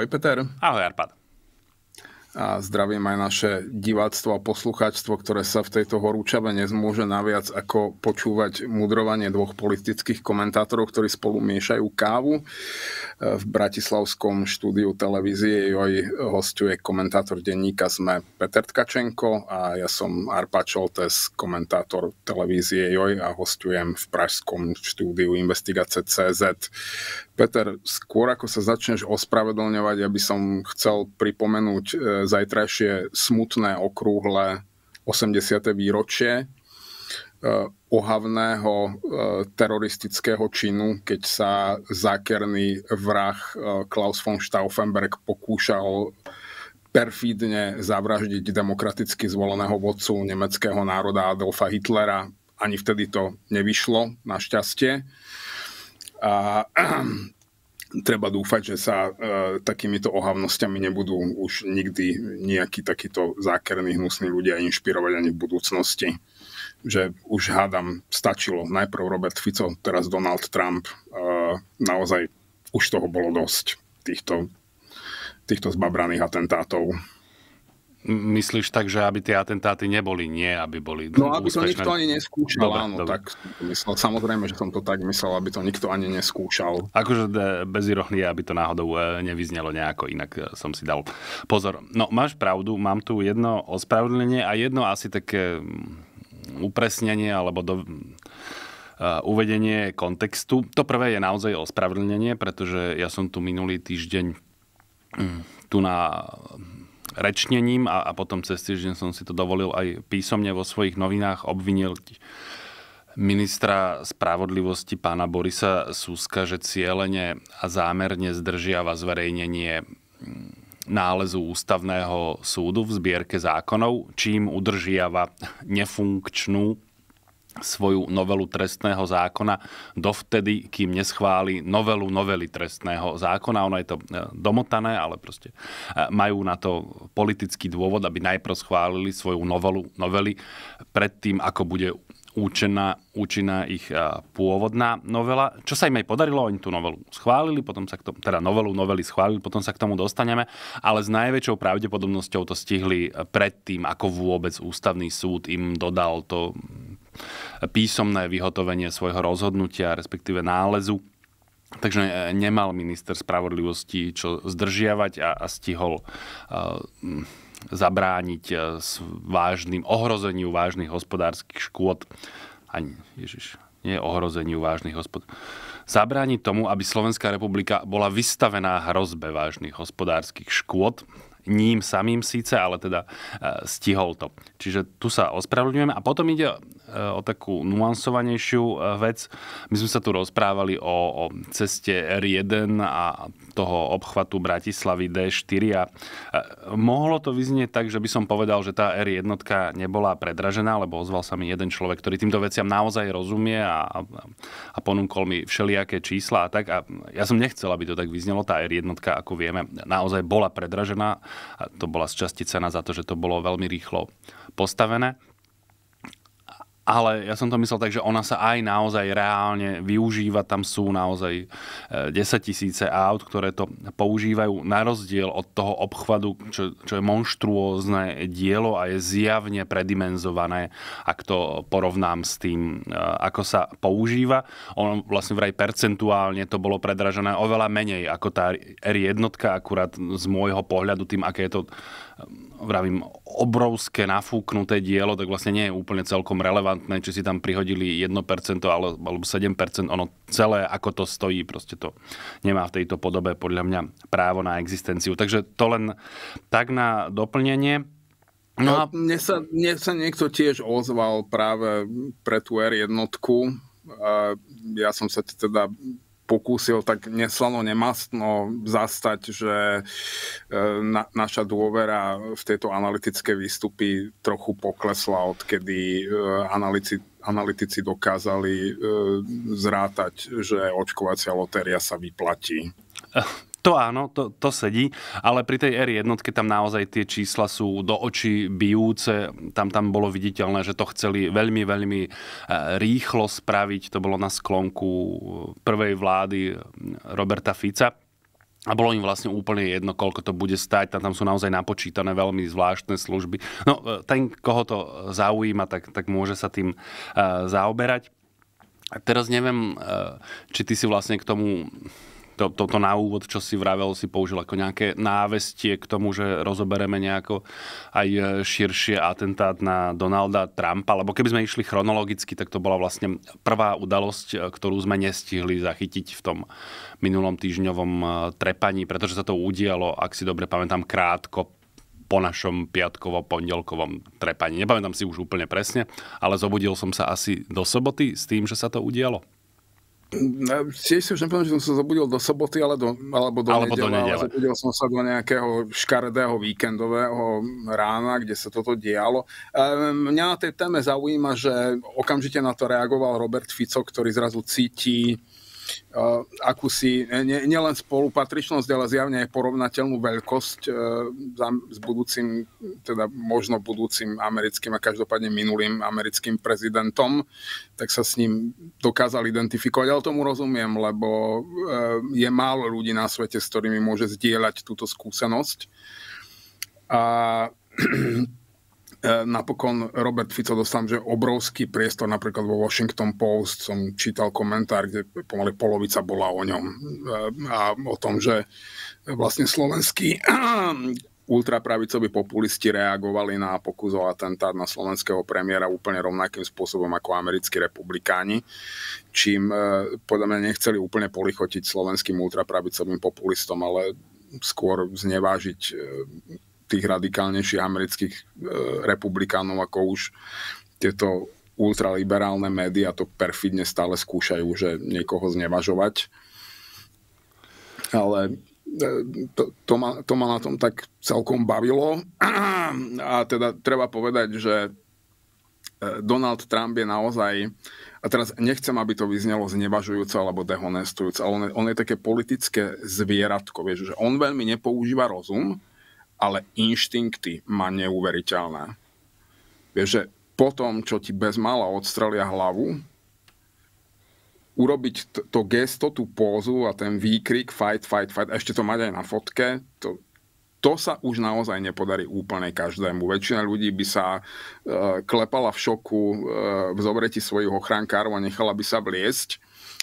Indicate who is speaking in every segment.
Speaker 1: Ahoj Peter. Ahoj Arpad. A zdravím aj naše diváctvo a poslucháčstvo, ktoré sa v tejto horúčave nezmôže naviac ako počúvať mudrovanie dvoch politických komentátorov, ktorí spolu miešajú kávu v bratislavskom štúdiu televízie. Joj hostuje komentátor denníka sme Peter Tkačenko a ja som Arpa Čoltes, komentátor televízie Joj a hostujem v pražskom štúdiu investigace Cz. Peter, skôr ako sa začneš ospravedlňovať, ja by som chcel pripomenúť e, zajtrajšie smutné okrúhle 80. výročie Eh, ohavného eh, teroristického činu, keď sa zákerný vrah eh, Klaus von Stauffenberg pokúšal perfídne zavraždiť demokraticky zvoleného vodcu nemeckého národa Adolfa Hitlera. Ani vtedy to nevyšlo, našťastie. A treba dúfať, že sa e, takýmito ohavnosťami nebudú už nikdy nejakí takíto zákerní hnusní ľudia inšpirovať ani v budúcnosti že už hádam, stačilo. Najprv Robert Fico, teraz Donald Trump. Naozaj už toho bolo dosť, týchto,
Speaker 2: týchto zbabraných atentátov. Myslíš tak, že aby tie atentáty neboli, nie, aby boli No, aby úspešné. to nikto ani neskúšal, dobre, áno, dobre. tak myslel. Samozrejme, že som to tak myslel, aby to nikto ani neskúšal. Akože e, bez ironie, aby to náhodou e, nevyznelo nejako, inak e, som si dal pozor. No, máš pravdu, mám tu jedno ospravedlnenie a jedno asi také upresnenie alebo do, eh, uvedenie kontextu. To prvé je naozaj ospravedlnenie, pretože ja som tu minulý týždeň hm, tu na rečnením a, a potom cez týždeň som si to dovolil aj písomne vo svojich novinách obvinil ministra spravodlivosti pána Borisa Suska, že cieľene a zámerne zdržiava zverejnenie hm, nálezu ústavného súdu v zbierke zákonov, čím udržiava nefunkčnú svoju novelu trestného zákona dovtedy, kým neschváli novelu novely trestného zákona. Ono je to e, domotané, ale proste e, majú na to politický dôvod, aby najprv schválili svoju novelu novely predtým, ako bude účinná, účinná ich pôvodná novela, čo sa im aj podarilo, oni tú novelu schválili, potom sa k tomu, teda novelu novely schválili, potom sa k tomu dostaneme, ale s najväčšou pravdepodobnosťou to stihli predtým, ako vôbec ústavný súd im dodal to písomné vyhotovenie svojho rozhodnutia, respektíve nálezu. Takže e, nemal minister spravodlivosti čo zdržiavať a, a stihol uh, zabrániť e, s vážnym ohrozeniu vážnych hospodárskych škôd. Ani, ježiš, nie ohrozeniu vážnych hospod... Zabrániť tomu, aby Slovenská republika bola vystavená hrozbe vážnych hospodárskych škôd, ním samým síce, ale teda e, stihol to. Čiže tu sa ospravedlňujeme. A potom ide Eh, o takú nuansovanejšiu eh, vec. My sme sa tu rozprávali o, o ceste R1 a toho obchvatu Bratislavy D4 a eh, mohlo to vyznieť tak, že by som povedal, že tá R1 nebola predražená, lebo ozval sa mi jeden človek, ktorý týmto veciam naozaj rozumie a, a, a ponúkol mi všelijaké čísla a tak. A ja som nechcel, aby to tak vyznelo. Tá R1, ako vieme, naozaj bola predražená a to bola z časti cena za to, že to bolo veľmi rýchlo postavené. Ale ja som to myslel tak, že ona sa aj naozaj reálne využíva. Tam sú naozaj 10 e, tisíce aut, ktoré to používajú na rozdiel od toho obchvadu, čo, čo je monštruózne dielo a je zjavne predimenzované, ak to porovnám s tým, e, ako sa používa. Ono vlastne vraj percentuálne to bolo predražené oveľa menej ako tá R1, akurát z môjho pohľadu tým, aké je to vravím, obrovské nafúknuté dielo, tak vlastne nie je úplne celkom relevantné, či si tam prihodili 1% alebo 7%, ono celé, ako to stojí, proste to nemá v tejto podobe podľa mňa právo na existenciu. Takže to len tak na doplnenie. No
Speaker 1: a... mne, sa, mne sa niekto tiež ozval práve pre tú R jednotku. Ja som sa teda pokúsil tak neslano nemastno zastať, že e, na, naša dôvera v tieto analytické výstupy trochu poklesla, odkedy e, analytici, analytici dokázali e, zrátať, že očkovacia lotéria sa vyplatí.
Speaker 2: To áno, to, to sedí, ale pri tej R1 tam naozaj tie čísla sú do očí bijúce, tam tam bolo viditeľné, že to chceli veľmi, veľmi e, rýchlo spraviť, to bolo na sklonku e, prvej vlády e, Roberta Fica. A bolo im vlastne úplne jedno, koľko to bude stať. Tam, tam sú naozaj napočítané veľmi zvláštne služby. No, ten, koho to zaujíma, tak, tak môže sa tým zaoberať. A teraz neviem, či ty si vlastne k tomu to, toto na úvod, čo si vravel, si použil ako nejaké návestie k tomu, že rozobereme nejako aj e, širšie atentát na Donalda Trumpa, lebo keby sme išli chronologicky, tak to bola vlastne prvá udalosť, e, ktorú sme nestihli zachytiť v tom minulom týždňovom e, trepaní, pretože sa to udialo, ak si dobre pamätám, krátko po našom piatkovo-pondelkovom trepaní. Nepamätám si už úplne presne, ale zobudil som sa asi do soboty s tým, že sa to udialo.
Speaker 1: Mm, eh, tiež si už nepamätám, že som sa zobudil do soboty ale do, alebo do alebo nedele, nedele. ale zobudil som sa do nejakého škaredého víkendového rána, kde sa toto dialo. Eh, mňa na tej téme zaujíma, že okamžite na to reagoval Robert Fico, ktorý zrazu cíti Eh, akúsi ne, nielen spolupatričnosť, ale zjavne aj porovnateľnú veľkosť eh, s budúcim, teda možno budúcim americkým a každopádne minulým americkým prezidentom, tak sa s ním dokázal identifikovať. Ale tomu rozumiem, lebo eh, je málo ľudí na svete, s ktorými môže zdieľať túto skúsenosť. A E, napokon Robert Fico dostal, že obrovský priestor, napríklad vo Washington Post som čítal komentár, kde pomaly polovica bola o ňom e, a o tom, že vlastne slovenský ultrapravicoví populisti reagovali na pokus o atentát na slovenského premiéra úplne rovnakým spôsobom ako americkí republikáni, čím e, podľa mňa nechceli úplne polichotiť slovenským ultrapravicovým populistom, ale skôr znevážiť tých radikálnejších amerických e, republikánov, ako už tieto ultraliberálne médiá to perfidne stále skúšajú, že niekoho znevažovať. Ale e, to, to, ma, to ma na tom tak celkom bavilo. A teda treba povedať, že e, Donald Trump je naozaj, a teraz nechcem, aby to vyznelo znevažujúce alebo dehonestujúce, ale on je, on je také politické zvieratko, vieš, že on veľmi nepoužíva rozum, ale inštinkty má neuveriteľné. Vieš, že po tom, čo ti bezmála odstrelia hlavu, urobiť to, to gesto, tú pózu a ten výkrik fight, fight, fight, a ešte to mať aj na fotke, to, to sa už naozaj nepodarí úplne každému. Väčšina ľudí by sa e, klepala v šoku, e, v zobretí svojich ochránkárov a nechala by sa vliesť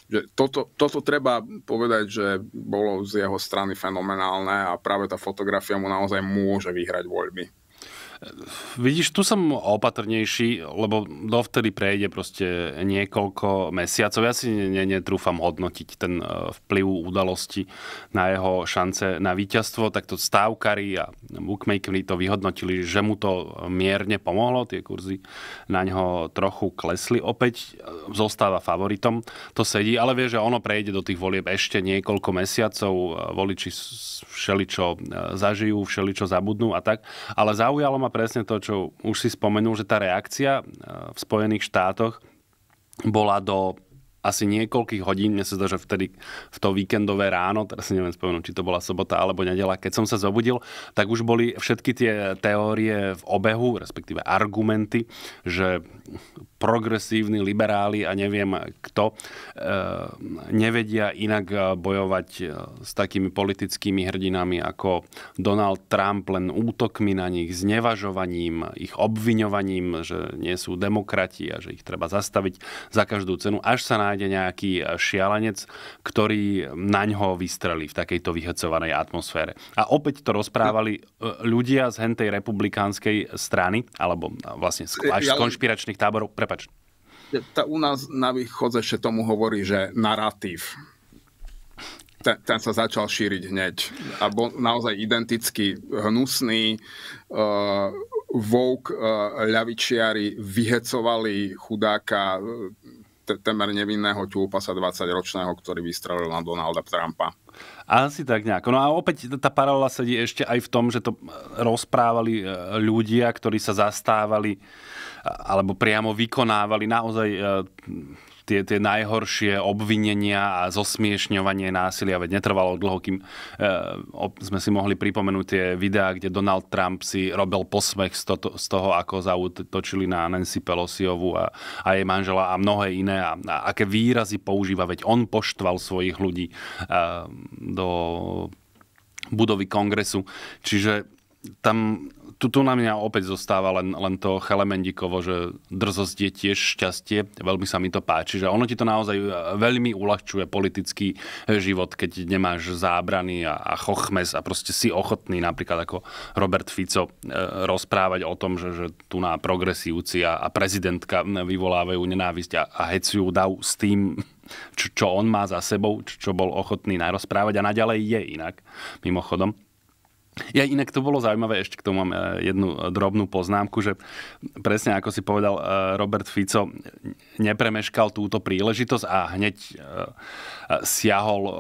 Speaker 1: že toto, toto treba povedať, že bolo z jeho strany fenomenálne a práve tá fotografia mu naozaj môže vyhrať voľby.
Speaker 2: Vidíš, tu som opatrnejší, lebo dovtedy prejde proste niekoľko mesiacov. Ja si netrúfam hodnotiť ten e, vplyv udalosti na jeho šance na víťazstvo. Takto stávkari a bookmakeri to vyhodnotili, že mu to mierne pomohlo. Tie kurzy na ňo trochu klesli. Opäť e, zostáva favoritom. To sedí, ale vie, že ono prejde do tých volieb ešte niekoľko mesiacov. E, voliči všeličo zažijú, všeličo zabudnú a tak. Ale zaujalo ma zaujíma presne to, čo už si spomenul, že tá reakcia e, v Spojených štátoch bola do asi niekoľkých hodín, mne sa zdá, že vtedy v to víkendové ráno, teraz si neviem spomenúť, či to bola sobota alebo nedela, keď som sa zobudil, tak už boli všetky tie teórie v obehu, respektíve argumenty, že progresívni liberáli a neviem kto eh, nevedia inak eh, bojovať eh, s takými politickými hrdinami ako Donald Trump len útokmi na nich, znevažovaním, ich obviňovaním, že nie sú demokrati a že ich treba zastaviť za každú cenu, až sa nájde nejaký šialenec, ktorý na ňo vystrelí v takejto vyhecovanej atmosfére. A opäť to rozprávali ľudia z hentej republikánskej strany, alebo vlastne z konšpiračných táborov. Pre Prepač.
Speaker 1: Ta u nás na východe ešte tomu hovorí, že narratív ten, ten sa začal šíriť hneď a bol naozaj identicky hnusný. Uh, eh, Vogue uh, ľavičiari vyhecovali chudáka eh, temer nevinného ťúpasa 20-ročného, ktorý vystrelil na Donalda Trumpa.
Speaker 2: Asi tak nejako. No a opäť tá paralela sedí ešte aj v tom, že to eh, rozprávali ľudia, ktorí sa zastávali uh, alebo priamo vykonávali naozaj e, tie, tie najhoršie obvinenia a zosmiešňovanie násilia, veď netrvalo dlho, kým e, sme si mohli pripomenúť tie videá, kde Donald Trump si robil posmech z, to, z toho, ako zautočili na Nancy Pelosiovu a, a jej manžela a mnohé iné a, a aké výrazy používa, veď on poštval svojich ľudí e, do budovy kongresu. Čiže tam tu, tu na mňa opäť zostáva len, len to chalemendikovo, že drzosť je tiež šťastie. Veľmi sa mi to páči, že ono ti to naozaj e, veľmi uľahčuje politický e, život, keď nemáš zábrany a, a chochmes a proste si ochotný napríklad ako Robert Fico e, rozprávať o tom, že, že tu na progresívci a, a prezidentka vyvolávajú nenávisť a, a heciu dav s tým čo, čo on má za sebou, čo, čo bol ochotný narozprávať a naďalej je inak, mimochodom. Ja inak to bolo zaujímavé, ešte k tomu mám e, jednu e, drobnú poznámku, že presne ako si povedal e, Robert Fico, nepremeškal túto príležitosť a hneď siahol eh,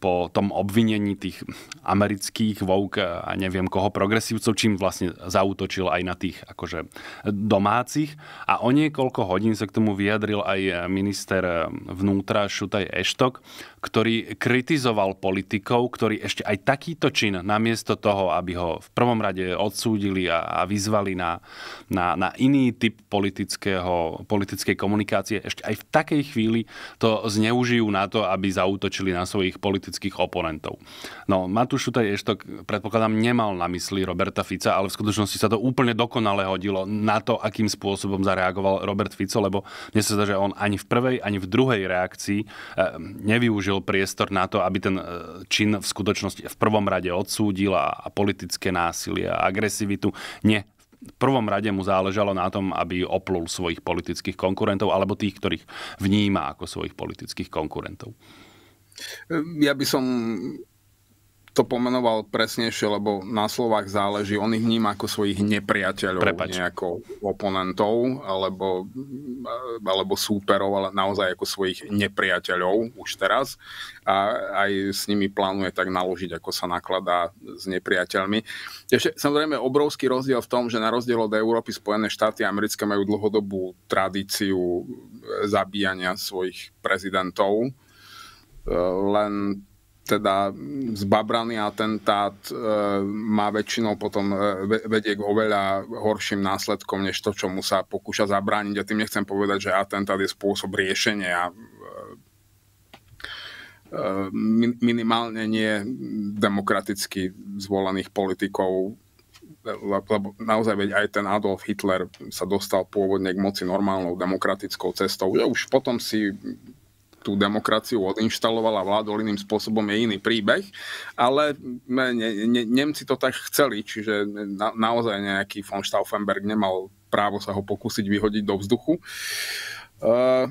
Speaker 2: po tom obvinení tých amerických vouk a neviem koho progresívcov, čím vlastne zautočil aj na tých akože domácich. A o niekoľko hodín sa k tomu vyjadril aj minister eh, vnútra Šutaj Eštok, ktorý kritizoval politikov, ktorí ešte aj takýto čin namiesto toho, aby ho v prvom rade odsúdili a, a vyzvali na, na, na iný typ politickej komunikácie, ešte aj v takej chvíli to zneužijú na to, aby zautočili na svojich politických oponentov. No, Matúš Šutaj ešte, predpokladám, nemal na mysli Roberta Fica, ale v skutočnosti sa to úplne dokonale hodilo na to, akým spôsobom zareagoval Robert Fico, lebo mne sa zdá, že on ani v prvej, ani v druhej reakcii eh, nevyužil priestor na to, aby ten eh, čin v skutočnosti v prvom rade odsúdil a politické násilie a agresivitu. Nie, v prvom rade mu záležalo na tom, aby oplul svojich politických konkurentov alebo tých, ktorých vníma ako svojich politických konkurentov.
Speaker 1: Ja by som to pomenoval presnejšie, lebo na Slovách záleží. On ich vníma ako svojich nepriateľov, Prepač. nejako oponentov alebo, alebo súperov, ale naozaj ako svojich nepriateľov už teraz. A aj s nimi plánuje tak naložiť, ako sa nakladá s nepriateľmi. Ešte samozrejme obrovský rozdiel v tom, že na rozdiel od Európy Spojené štáty americké majú dlhodobú tradíciu zabíjania svojich prezidentov len teda zbabraný atentát e, má väčšinou potom e, vedie k oveľa horším následkom, než to, čomu sa pokúša zabrániť. A tým nechcem povedať, že atentát je spôsob riešenia e, e minimálne nie demokraticky zvolených politikov, lebo naozaj veď aj ten Adolf Hitler sa dostal pôvodne k moci normálnou demokratickou cestou. Už potom si tú demokraciu odinštaloval a vládol iným spôsobom, je iný príbeh, ale ne, ne, Nemci to tak chceli, čiže na, naozaj nejaký von Stauffenberg nemal právo sa ho pokúsiť vyhodiť do vzduchu. Uh,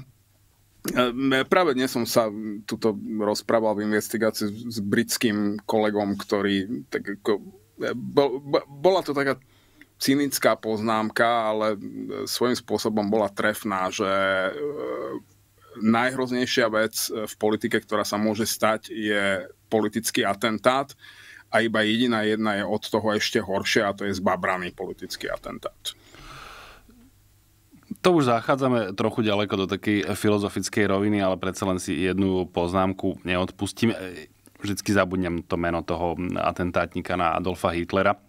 Speaker 1: Práve dnes som sa tuto rozprával v investigácii s britským kolegom, ktorý tak ako, eh, bol, bola to taká cynická poznámka, ale svojím spôsobom bola trefná, že najhroznejšia vec eh, v politike, ktorá sa môže stať, je politický atentát a iba jediná jedna je od toho ešte horšia a to je zbabraný politický
Speaker 2: atentát to už zachádzame trochu ďaleko do takej filozofickej roviny, ale predsa len si jednu poznámku neodpustím vždycky zabudnem to meno toho atentátnika na Adolfa Hitlera,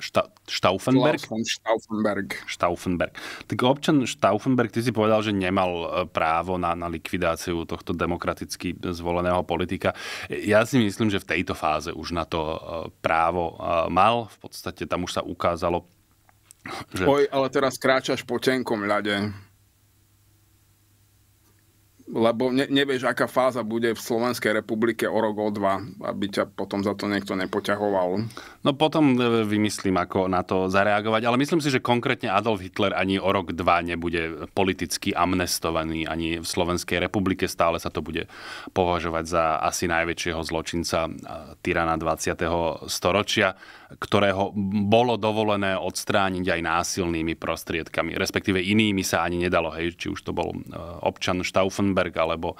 Speaker 2: šta, Stauffenberg? Stauffenberg. Stauffenberg. Tak občan Stauffenberg, ty si povedal, že nemal e, právo na, na likvidáciu tohto demokraticky zvoleného politika. Ja si myslím, že v tejto fáze už na to e, právo e, mal. V podstate tam už sa ukázalo, že... Oj, ale teraz kráčaš po tenkom ľade
Speaker 1: lebo ne, nevieš, aká fáza bude v Slovenskej republike o rok, o dva, aby
Speaker 2: ťa potom za to niekto nepoťahoval. No potom e, vymyslím, ako na to zareagovať, ale myslím si, že konkrétne Adolf Hitler ani o rok, dva nebude politicky amnestovaný ani v Slovenskej republike. Stále sa to bude považovať za asi najväčšieho zločinca e, tyrana 20. storočia, ktorého bolo dovolené odstrániť aj násilnými prostriedkami, respektíve inými sa ani nedalo, hej, či už to bol e, občan Stauffenberg, Schwarzenberg, alebo e,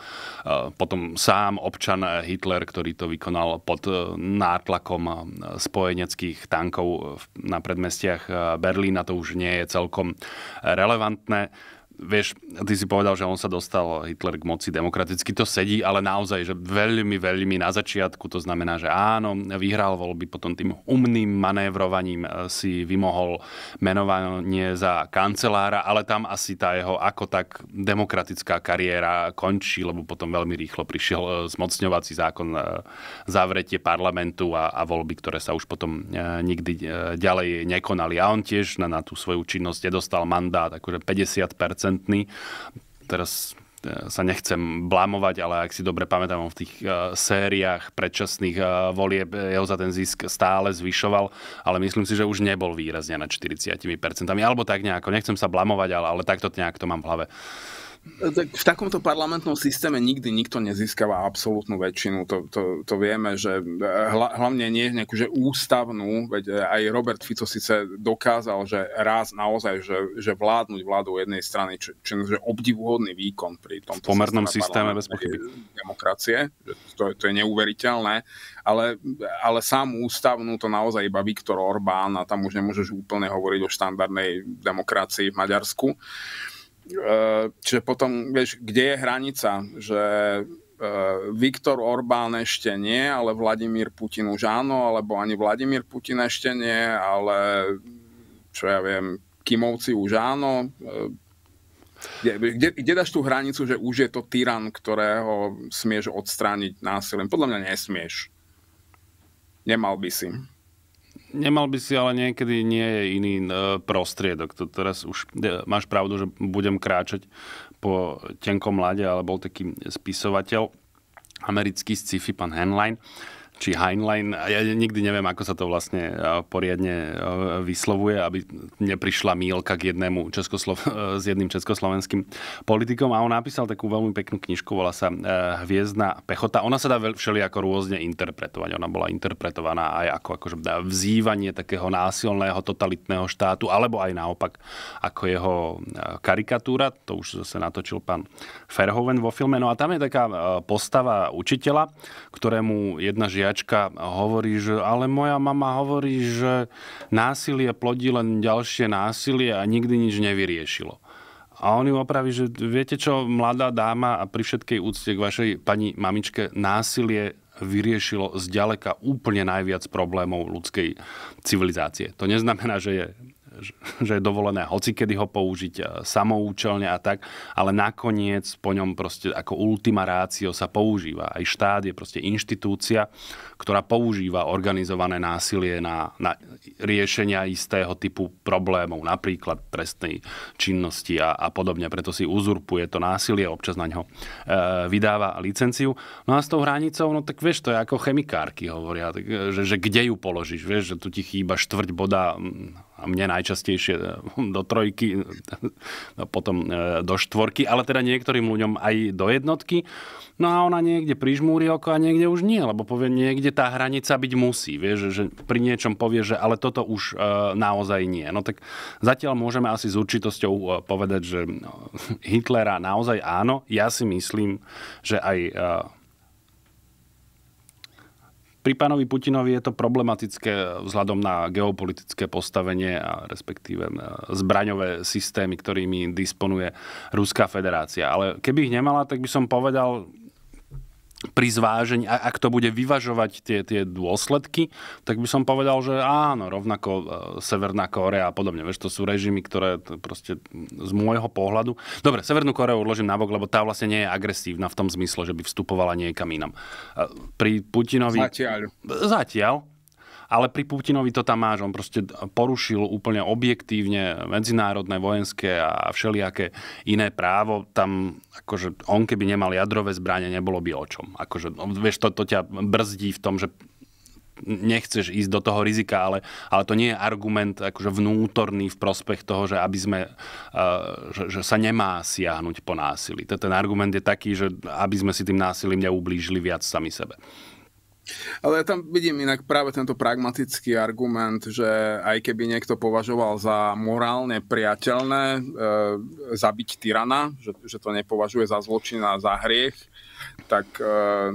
Speaker 2: potom sám občan Hitler, ktorý to vykonal pod e, nátlakom e, spojeneckých tankov na predmestiach Berlína. To už nie je celkom relevantné vieš, ty si povedal, že on sa dostal Hitler k moci demokraticky, to sedí, ale naozaj, že veľmi, veľmi na začiatku, to znamená, že áno, vyhral voľby, potom tým umným manévrovaním eh, si vymohol menovanie za kancelára, ale tam asi tá jeho ako tak demokratická kariéra končí, lebo potom veľmi rýchlo prišiel eh, zmocňovací zákon, eh, zavretie parlamentu a, a voľby, ktoré sa už potom nikdy ďalej nekonali. A on tiež na, na tú svoju činnosť nedostal mandát, akože 50 100%. Teraz e, sa nechcem blámovať, ale ak si dobre pamätám, v tých e, sériách predčasných e, volieb jeho za ten zisk stále zvyšoval, ale myslím si, že už nebol výrazne na 40%, alebo tak nejako. Nechcem sa blamovať, ale, ale takto nejak to mám v hlave v
Speaker 1: takomto parlamentnom systéme nikdy nikto nezískava absolútnu väčšinu. To, to, to vieme, že eh, hla, hlavne nie nejakú že ústavnú, veď eh, aj Robert Fico síce dokázal, že raz naozaj, že, že vládnuť vládou jednej strany, či, či že obdivuhodný výkon pri tomto pomernom systéme, systéme bez pochyby. Demokracie, že to, to je neuveriteľné, ale, ale sám ústavnú to naozaj iba Viktor Orbán a tam už nemôžeš úplne hovoriť o štandardnej demokracii v Maďarsku. Eh, čiže potom, vieš, kde je hranica, že eh, Viktor Orbán ešte nie, ale Vladimír Putin už áno, alebo ani Vladimír Putin ešte nie, ale čo ja viem, Kimovci už áno. Eh, kde, kde, kde dáš tú hranicu, že už je to tyran, ktorého smieš odstrániť násilím? Podľa mňa nesmieš. Nemal by si.
Speaker 2: Nemal by si ale niekedy nie je iný e, prostriedok. To teraz už e, máš pravdu, že budem kráčať po tenkom mlade, ale bol taký spisovateľ americký sci-fi, pán Henlein, či Heinlein. Ja nikdy neviem, ako sa to vlastne e, poriadne e, vyslovuje, aby neprišla mílka k jednému Českoslo- s jedným československým politikom. A on napísal takú veľmi peknú knižku, volá sa e, Hviezdna pechota. Ona sa dá všelijako rôzne interpretovať. Ona bola interpretovaná aj ako akože vzývanie takého násilného totalitného štátu, alebo aj naopak ako jeho karikatúra. To už zase natočil pán Verhoeven vo filme. No a tam je taká postava učiteľa, ktorému jedna žia žiačka hovorí, že ale moja mama hovorí, že násilie plodí len ďalšie násilie a nikdy nič nevyriešilo. A on ju opraví, že viete čo, mladá dáma a pri všetkej úcte k vašej pani mamičke, násilie vyriešilo zďaleka úplne najviac problémov ľudskej civilizácie. To neznamená, že je že je dovolené hoci kedy ho použiť samoučelne a tak, ale nakoniec po ňom proste ako ultima ratio sa používa. Aj štát je proste inštitúcia, ktorá používa organizované násilie na, na riešenia istého typu problémov, napríklad trestnej činnosti a, a podobne. Preto si uzurpuje to násilie, občas na ňo e, vydáva licenciu. No a s tou hranicou, no tak vieš, to je ako chemikárky hovoria, tak, e, že, že kde ju položíš, vieš, že tu ti chýba štvrť boda mne najčastejšie eh, do trojky, no potom eh, do štvorky, ale teda niektorým ľuďom aj do jednotky. No a ona niekde prižmúri oko a niekde už nie, lebo povie, niekde tá hranica byť musí. Vieš, že pri niečom povie, že ale toto už eh, naozaj nie. No tak zatiaľ môžeme asi s určitosťou povedať, že no, Hitlera naozaj áno. Ja si myslím, že aj pri pánovi Putinovi je to problematické vzhľadom na geopolitické postavenie a respektíve e, zbraňové systémy, ktorými disponuje Ruská federácia. Ale keby ich nemala, tak by som povedal, pri zvážení, ak to bude vyvažovať tie, tie dôsledky, tak by som povedal, že áno, rovnako e, Severná Kórea a podobne. Vieš, to sú režimy, ktoré proste z môjho pohľadu... Dobre, Severnú Kóreu odložím nabok, lebo tá vlastne nie je agresívna v tom zmysle, že by vstupovala niekam inam. E, pri Putinovi... Zatiaľ. Zatiaľ. Ale pri Putinovi to tam máš. On proste porušil úplne objektívne medzinárodné, vojenské a všelijaké iné právo. Tam akože on keby nemal jadrové zbranie, nebolo by o čom. Akože, no, vieš, to, to ťa brzdí v tom, že nechceš ísť do toho rizika, ale, ale to nie je argument akože vnútorný v prospech toho, že aby sme, eh, že, že sa nemá siahnuť po násilí. Ten argument je taký, že aby sme si tým násilím neublížili viac sami sebe. Ale ja
Speaker 1: tam vidím inak práve tento pragmatický argument, že aj keby niekto považoval za morálne priateľné e, zabiť tyrana, že, že to nepovažuje za zločin a za hriech, tak e,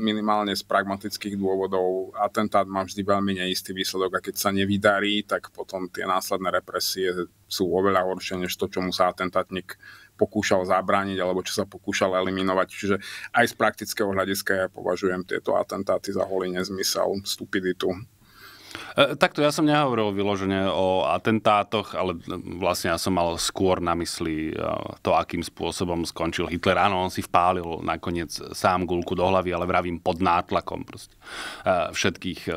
Speaker 1: minimálne z pragmatických dôvodov atentát má vždy veľmi neistý výsledok a keď sa nevydarí, tak potom tie následné represie sú oveľa horšie než to, čomu sa atentátnik pokúšal zabrániť alebo čo sa pokúšal eliminovať. Čiže aj z praktického hľadiska ja považujem tieto atentáty za holý nezmysel, stupiditu
Speaker 2: E, takto ja som nehovoril vyložene o atentátoch, ale vlastne ja som mal skôr na mysli e, to, akým spôsobom skončil Hitler. Áno, on si vpálil nakoniec sám gulku do hlavy, ale vravím pod nátlakom proste. E, všetkých e,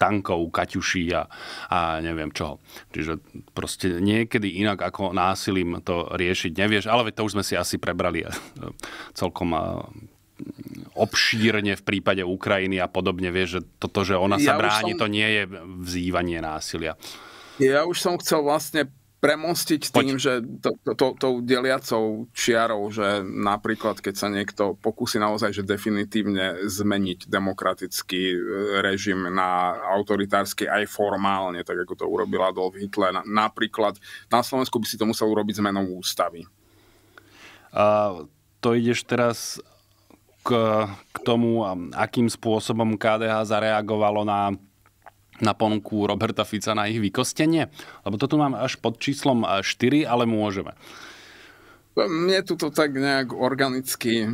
Speaker 2: tankov, kaťuší a, a neviem čoho. Čiže proste niekedy inak ako násilím to riešiť nevieš, ale to už sme si asi prebrali celkom obšírne v prípade Ukrajiny a podobne, vieš, že toto, že ona sa ja bráni, som... to nie je vzývanie násilia.
Speaker 1: Ja už som chcel vlastne premostiť tým, Poď. že to, to, to, tou deliacou čiarou, že napríklad keď sa niekto pokusí naozaj že definitívne zmeniť demokratický e, režim na autoritársky aj formálne, tak ako to urobil Adolf Hitler. Napríklad na Slovensku by si to musel urobiť zmenou ústavy.
Speaker 2: A to ideš teraz k, k tomu, akým spôsobom KDH zareagovalo na na ponuku Roberta Fica na ich vykostenie? Lebo to tu mám až pod číslom 4, e, ale môžeme.
Speaker 1: Mne tu to tak nejak organicky e,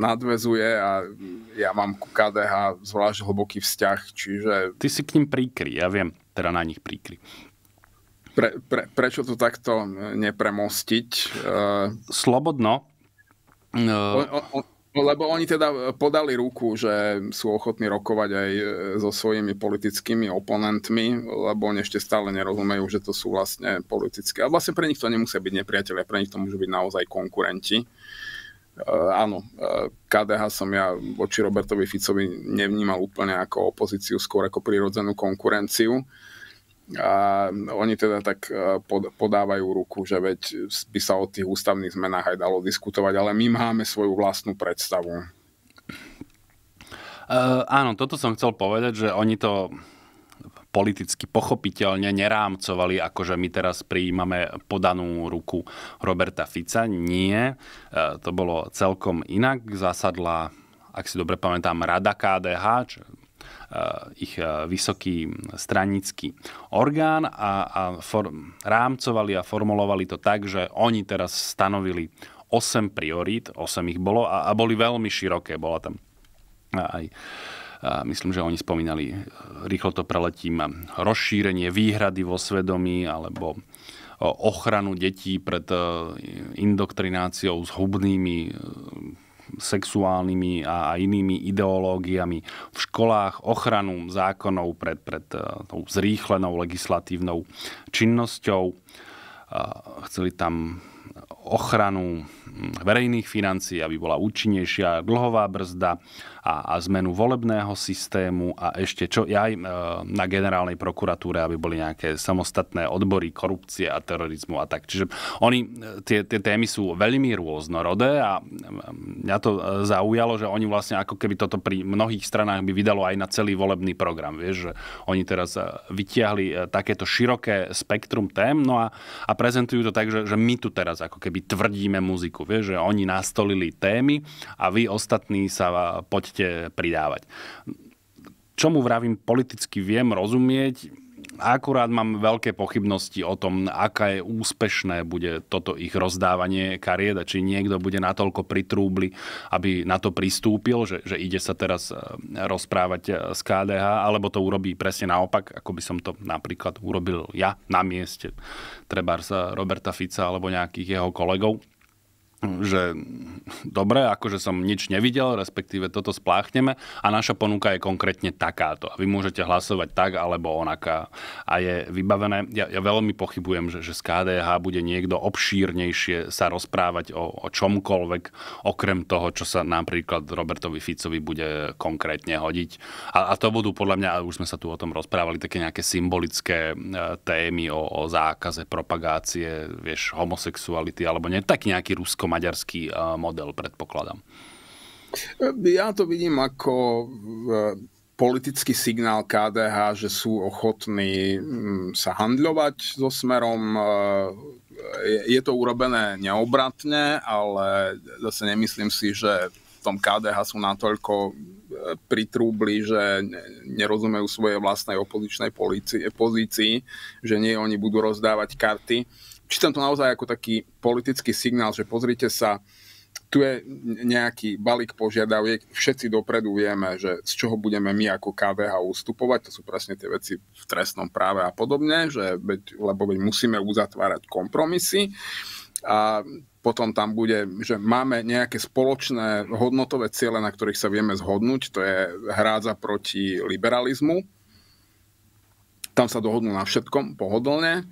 Speaker 1: nadvezuje a ja mám ku KDH zvlášť hlboký vzťah, čiže... Ty si k ním príkry, ja viem, teda na nich príkry. Pre, pre, prečo to takto nepremostiť? E,
Speaker 2: Slobodno.
Speaker 1: On, on, No, lebo oni teda e, podali ruku, že sú ochotní rokovať aj e, so svojimi politickými oponentmi, lebo oni ešte stále nerozumejú, že to sú vlastne politické. A vlastne pre nich to nemusia byť nepriatelia, pre nich to môžu byť naozaj konkurenti. Uh, áno, KDH som ja voči Robertovi Ficovi nevnímal úplne ako opozíciu, skôr ako prirodzenú konkurenciu a oni teda tak e, podávajú ruku, že veď by sa o tých ústavných zmenách aj dalo diskutovať, ale my máme svoju vlastnú predstavu.
Speaker 2: Uh, áno, toto som chcel povedať, že oni to politicky pochopiteľne nerámcovali, ako že my teraz prijímame podanú ruku Roberta Fica. Nie, e, to bolo celkom inak. Zasadla, ak si dobre pamätám, Rada KDH, Eh, ich eh, vysoký stranický orgán a, a for, rámcovali a formulovali to tak, že oni teraz stanovili 8 priorít, 8 ich bolo a, a boli veľmi široké. Bola tam eh, aj a myslím, že oni spomínali, rýchlo to preletím, rozšírenie výhrady vo svedomí alebo ochranu detí pred indoktrináciou s hubnými sexuálnymi a inými ideológiami v školách, ochranu zákonov pred, pred eh, tou zrýchlenou legislatívnou činnosťou. Eh, chceli tam ochranu hm, verejných financií, aby bola účinnejšia dlhová brzda a, a zmenu volebného systému a ešte čo ja aj e, na generálnej prokuratúre, aby boli nejaké samostatné odbory korupcie a terorizmu a tak. Čiže oni, e, tie, tie témy sú veľmi rôznorodé a e, mňa to zaujalo, že oni vlastne ako keby toto pri mnohých stranách by vydalo aj na celý volebný program. Vieš, že oni teraz vytiahli takéto široké spektrum tém no a, a prezentujú to tak, že, že my tu teraz ako keby tvrdíme muziku. Vieš, že oni nastolili témy a vy ostatní sa poďte proste pridávať. Čomu vravím, politicky viem rozumieť, akurát mám veľké pochybnosti o tom, aká je úspešné bude toto ich rozdávanie kariet a či niekto bude natoľko pritrúbli, aby na to pristúpil, že, že ide sa teraz e, rozprávať z e, KDH, alebo to urobí presne naopak, ako by som to napríklad urobil ja na mieste, treba sa e, Roberta Fica alebo nejakých jeho kolegov že dobre, akože som nič nevidel, respektíve toto spláchneme a naša ponuka je konkrétne takáto. vy môžete hlasovať tak alebo onaká a je vybavené. Ja, ja veľmi pochybujem, že, že z KDH bude niekto obšírnejšie sa rozprávať o, o čomkoľvek, okrem toho, čo sa napríklad Robertovi Ficovi bude konkrétne hodiť. A, a to budú podľa mňa, a už sme sa tu o tom rozprávali, také nejaké symbolické e, témy o, o zákaze propagácie, vieš, homosexuality alebo nie, tak nejaký ruskom maďarský eh, model, predpokladám.
Speaker 1: Ja to vidím ako eh, politický signál KDH, že sú ochotní mm, sa handľovať so smerom. Eh, je to urobené neobratne, ale zase nemyslím si, že v tom KDH sú natoľko pritrúbli, že nerozumejú svojej vlastnej opozičnej pozícii, že nie oni budú rozdávať karty čítam to naozaj ako taký politický signál, že pozrite sa, tu je nejaký balík požiadaviek, všetci dopredu vieme, že z čoho budeme my ako KVH ustupovať, to sú presne tie veci v trestnom práve a podobne, že beď, lebo beď musíme uzatvárať kompromisy a potom tam bude, že máme nejaké spoločné hodnotové ciele, na ktorých sa vieme zhodnúť, to je hrádza proti liberalizmu, tam sa dohodnú na všetkom pohodlne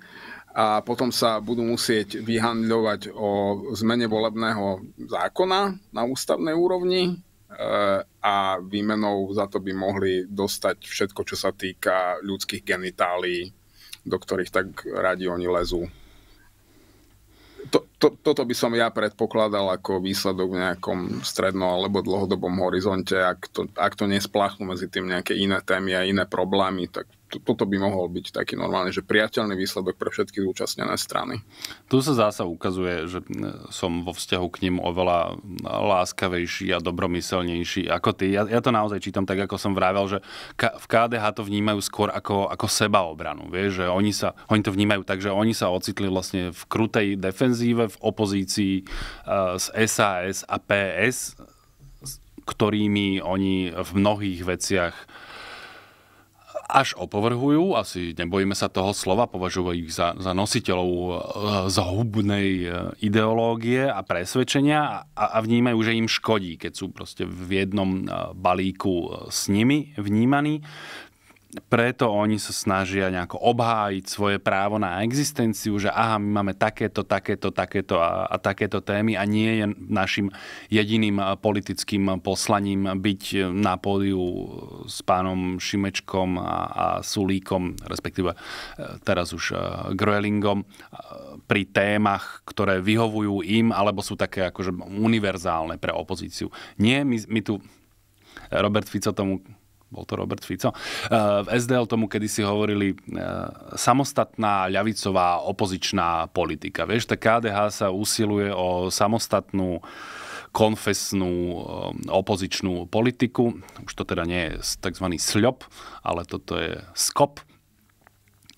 Speaker 1: a potom sa budú musieť vyhandľovať o zmene volebného zákona na ústavnej úrovni e, a výmenou za to by mohli dostať všetko, čo sa týka ľudských genitálií, do ktorých tak radi oni lezú. To, to, toto by som ja predpokladal ako výsledok v nejakom stredno- alebo dlhodobom horizonte. Ak to, ak to nesplachnú medzi tým nejaké iné témy a iné problémy, tak toto by mohol byť taký normálny, že priateľný výsledok pre všetky zúčastnené
Speaker 2: strany. Tu sa zása ukazuje, že som vo vzťahu k ním oveľa láskavejší a dobromyselnejší ako ty. Ja, ja to naozaj čítam tak, ako som vravel, že ka- v KDH to vnímajú skôr ako, ako sebaobranu. Vieš, že oni, sa, oni to vnímajú tak, že oni sa ocitli vlastne v krutej defenzíve, v opozícii uh, e, SAS a PS, s ktorými oni v mnohých veciach až opovrhujú, asi nebojíme sa toho slova, považujú ich za, za nositeľov e, zhubnej e, ideológie a presvedčenia a, a vnímajú, že im škodí, keď sú proste v jednom e, balíku s nimi vnímaní preto oni sa snažia nejako obhájiť svoje právo na existenciu, že aha, my máme takéto, takéto, takéto a, a takéto témy a nie je našim jediným eh, politickým poslaním byť eh, na pódiu eh, s pánom Šimečkom a, a Sulíkom, respektíve teraz už Groelingom, pri témach, ktoré vyhovujú im, alebo sú také akože univerzálne pre opozíciu. Nie, my, my tu Robert Fico tomu bol to Robert Fico. E, v SDL tomu kedysi hovorili e, samostatná ľavicová opozičná politika. Vieš, tak KDH sa usiluje o samostatnú konfesnú e, opozičnú politiku. Už to teda nie je tzv. sľop, ale toto je skop.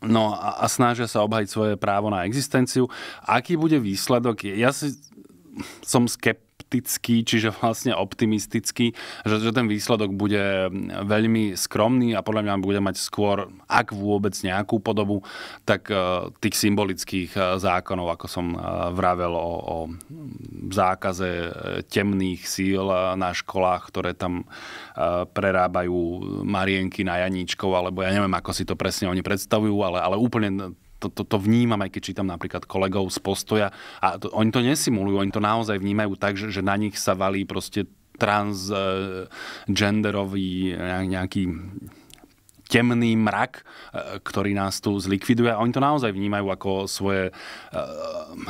Speaker 2: No a, a snažia sa obhajiť svoje právo na existenciu. Aký bude výsledok? Ja si som skep, skeptický, čiže vlastne optimistický, že, že ten výsledok bude veľmi skromný a podľa mňa bude mať skôr, ak vôbec nejakú podobu, tak e, tých symbolických e, zákonov, ako som e, vravel o, o zákaze temných síl na školách, ktoré tam prerábajú Marienky na Janíčkov, alebo ja neviem, ako si to presne oni predstavujú, ale, ale úplne to, to, to vnímam, aj keď čítam napríklad kolegov z postoja a to, oni to nesimulujú, oni to naozaj vnímajú tak, že, že na nich sa valí proste transgenderový eh, nejaký temný mrak, e, ktorý nás tu zlikviduje. A oni to naozaj vnímajú ako svoje e,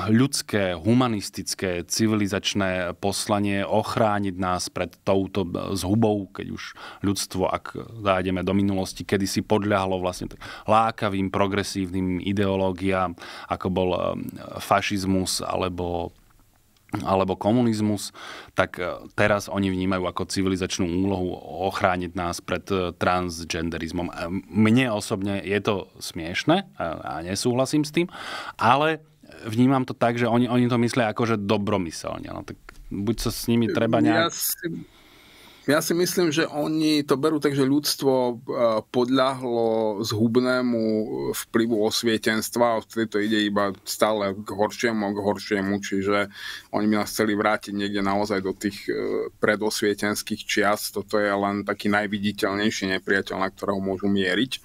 Speaker 2: ľudské, humanistické, civilizačné poslanie ochrániť nás pred touto e, zhubou, keď už ľudstvo, ak zájdeme do minulosti, kedy si podľahlo vlastne lákavým, progresívnym ideológiám, ako bol fašizmus alebo alebo komunizmus, tak e, teraz oni vnímajú ako civilizačnú úlohu ochrániť nás pred e, transgenderizmom. E, mne osobne je to smiešne a nesúhlasím s tým, ale vnímam to tak, že oni, oni to myslia akože dobromyselne. No, tak buď sa s nimi treba nejak... Ja
Speaker 1: si, ja si myslím, že oni to berú tak, že ľudstvo e, podľahlo zhubnému e, vplyvu osvietenstva a vtedy to ide iba stále k horšiemu, k horšiemu, čiže oni by nás chceli vrátiť niekde naozaj do tých e, predosvietenských čiast, Toto je len taký najviditeľnejší nepriateľ, na ktorého môžu mieriť.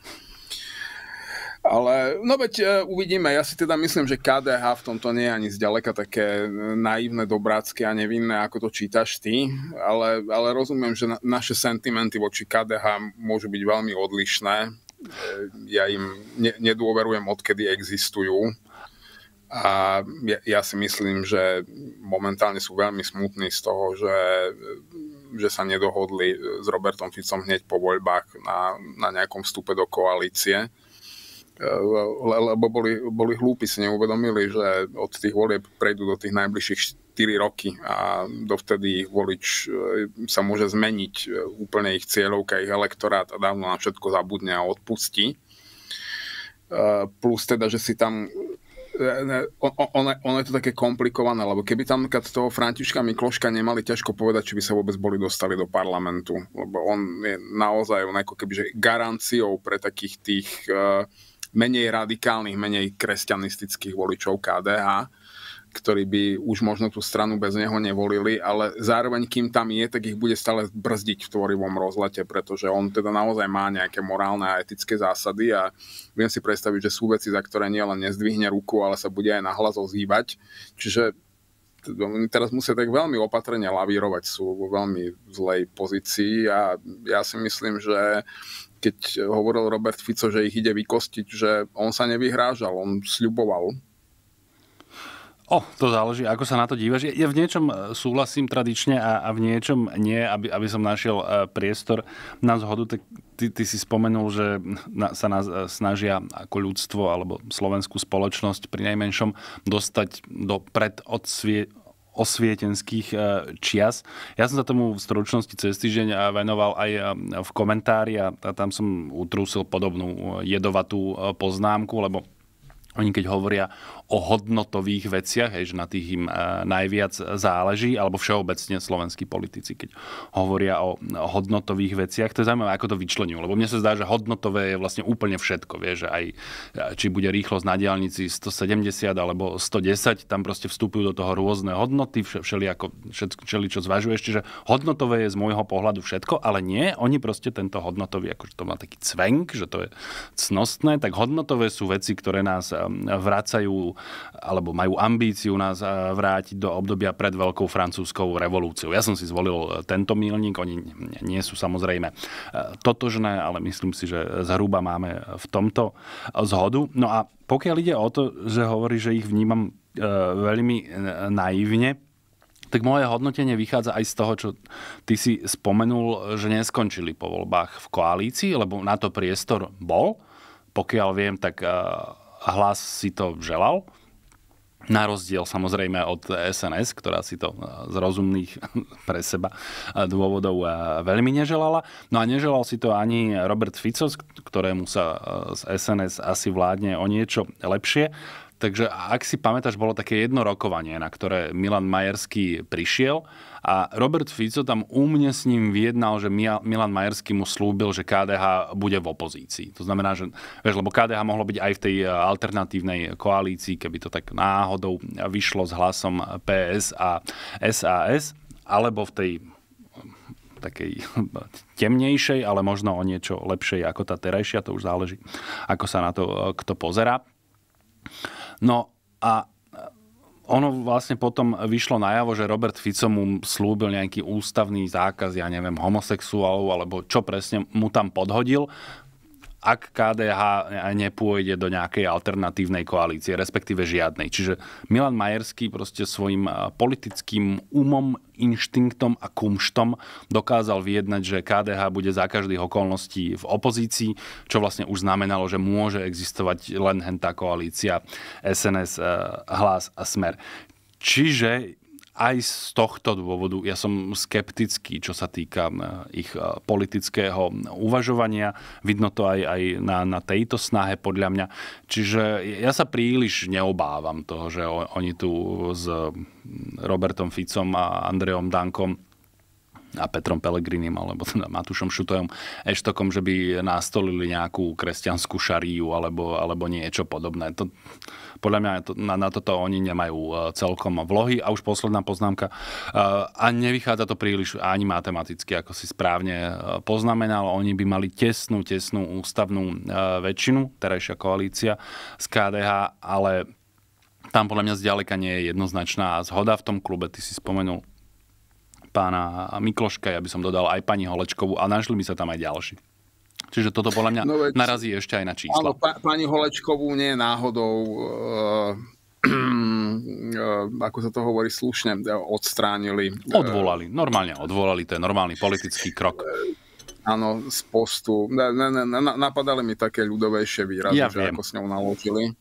Speaker 1: Ale no veď e, uvidíme, ja si teda myslím, že KDH v tomto nie je ani zďaleka také e, naivné, dobrácké a nevinné, ako to čítaš ty, ale, ale rozumiem, že na, naše sentimenty voči KDH môžu byť veľmi odlišné. E, ja im ne, nedôverujem, odkedy existujú. A ja, ja si myslím, že momentálne sú veľmi smutní z toho, že, že sa nedohodli s Robertom Ficom hneď po voľbách na, na nejakom vstupe do koalície Eh, lebo boli, boli hlúpi, si neuvedomili, že od tých volieb prejdú do tých najbližších 4 roky a dovtedy ich volič eh, sa môže zmeniť eh, úplne ich cieľovka, ich elektorát a dávno na všetko zabudne a odpustí. Plus teda, že si tam ono, on je to také komplikované, lebo keby tam kad toho Františka Mikloška nemali, ťažko povedať, či by sa vôbec boli dostali do parlamentu, lebo on je naozaj on ako keby, že garanciou pre takých tých uh, menej radikálnych, menej kresťanistických voličov KDH, ktorí by už možno tú stranu bez neho nevolili, ale zároveň kým tam je, tak ich bude stále brzdiť v tvorivom rozlete, pretože on teda naozaj má nejaké morálne a etické zásady a viem si predstaviť, že sú veci, za ktoré len nezdvihne ruku, ale sa bude aj nahlas ozývať. Čiže teraz musia tak veľmi opatrne lavírovať, sú vo veľmi zlej pozícii a ja si myslím, že keď hovoril Robert Fico, že ich ide vykostiť, že on sa nevyhrážal, on sľuboval.
Speaker 2: O, to záleží, ako sa na to dívaš. Ja v niečom e, súhlasím tradične a, a v niečom nie, aby, aby som našiel e, priestor na zhodu. Tak ty, ty si spomenul, že na, sa nás e, snažia ako ľudstvo alebo slovenskú spoločnosť pri najmenšom dostať do pred osvietenských e, čias. Ja som sa tomu v stručnosti cez týždeň e, venoval aj e, v komentári a tam som utrúsil podobnú jedovatú poznámku, lebo oni keď hovoria o hodnotových veciach, hej, že na tých im e, najviac záleží, alebo všeobecne slovenskí politici, keď hovoria o hodnotových veciach. To je zaujímavé, ako to vyčlenujú, lebo mne sa zdá, že hodnotové je vlastne úplne všetko. Vie, že aj e, či bude rýchlosť na diálnici 170 alebo 110, tam proste vstupujú do toho rôzne hodnoty, všeli, ako, všeli čo ešte, že hodnotové je z môjho pohľadu všetko, ale nie, oni proste tento hodnotový, akože to má taký cvenk, že to je cnostné, tak hodnotové sú veci, ktoré nás e, vracajú alebo majú ambíciu nás eh, vrátiť do obdobia pred Veľkou francúzskou revolúciou. Ja som si zvolil eh, tento milník. oni nie sú samozrejme eh, totožné, ale myslím si, že zhruba máme v tomto zhodu. No a pokiaľ ide o to, že hovorí, že ich vnímam veľmi naivne, tak moje hodnotenie vychádza aj z toho, čo ty si spomenul, že neskončili po voľbách v koalícii, lebo na to priestor bol. Pokiaľ viem, tak a hlas si to želal. Na rozdiel samozrejme od SNS, ktorá si to e, z rozumných pre seba e, dôvodov e, veľmi neželala. No a neželal si to ani Robert Fico, ktorému sa z SNS asi vládne o niečo lepšie. Takže ak si pamätáš, bolo také jedno rokovanie, na ktoré Milan Majerský prišiel a Robert Fico tam úmne s ním vyjednal, že Milan Majerský mu slúbil, že KDH bude v opozícii. To znamená, že vieš, lebo KDH mohlo byť aj v tej eh, alternatívnej koalícii, keby to tak náhodou vyšlo s hlasom PS a SAS, alebo v tej eh, takej temnejšej, ale možno o niečo lepšej ako tá terajšia, to už záleží, ako sa na to eh, kto pozera. No a ono vlastne potom vyšlo najavo, že Robert Fico mu slúbil nejaký ústavný zákaz, ja neviem, homosexuálov, alebo čo presne mu tam podhodil ak KDH nepôjde do nejakej alternatívnej koalície, respektíve žiadnej. Čiže Milan Majerský proste svojim eh, politickým umom, inštinktom a kumštom dokázal vyjednať, že KDH bude za každých okolností v opozícii, čo vlastne už znamenalo, že môže existovať len hentá koalícia SNS, eh, hlas a smer. Čiže aj z tohto dôvodu ja som skeptický, čo sa týka e, ich e, politického uvažovania. Vidno to aj, aj na, na tejto snahe, podľa mňa. Čiže ja sa príliš neobávam toho, že oni tu s Robertom Ficom a Andreom Dankom a Petrom Pelegrinim alebo teda Matušom Šutojom Eštokom, že by nastolili nejakú kresťanskú šariu alebo, alebo niečo podobné. To, podľa mňa to, na, na toto oni nemajú e, celkom vlohy. A už posledná poznámka. E, a nevychádza to príliš ani matematicky, ako si správne e, poznamenal. Oni by mali tesnú, tesnú ústavnú väčšinu, terajšia koalícia z KDH, ale tam podľa mňa zďaleka nie je jednoznačná zhoda v tom klube. Ty si spomenul pána Mikloška, ja by som dodal aj pani Holečkovú a našli by sa tam aj ďalší. Čiže toto podľa mňa no veď, narazí ešte aj na čísla. Áno,
Speaker 1: pa, pani Holečkovú nie je náhodou, uh, uh, ako sa to hovorí slušne, odstránili. Eh, odvolali, normálne odvolali, to je normálny politický krok. Áno, z postu. Na, na, na, napadali mi také ľudovejšie výrazy, ja že viem. ako s ňou naložili.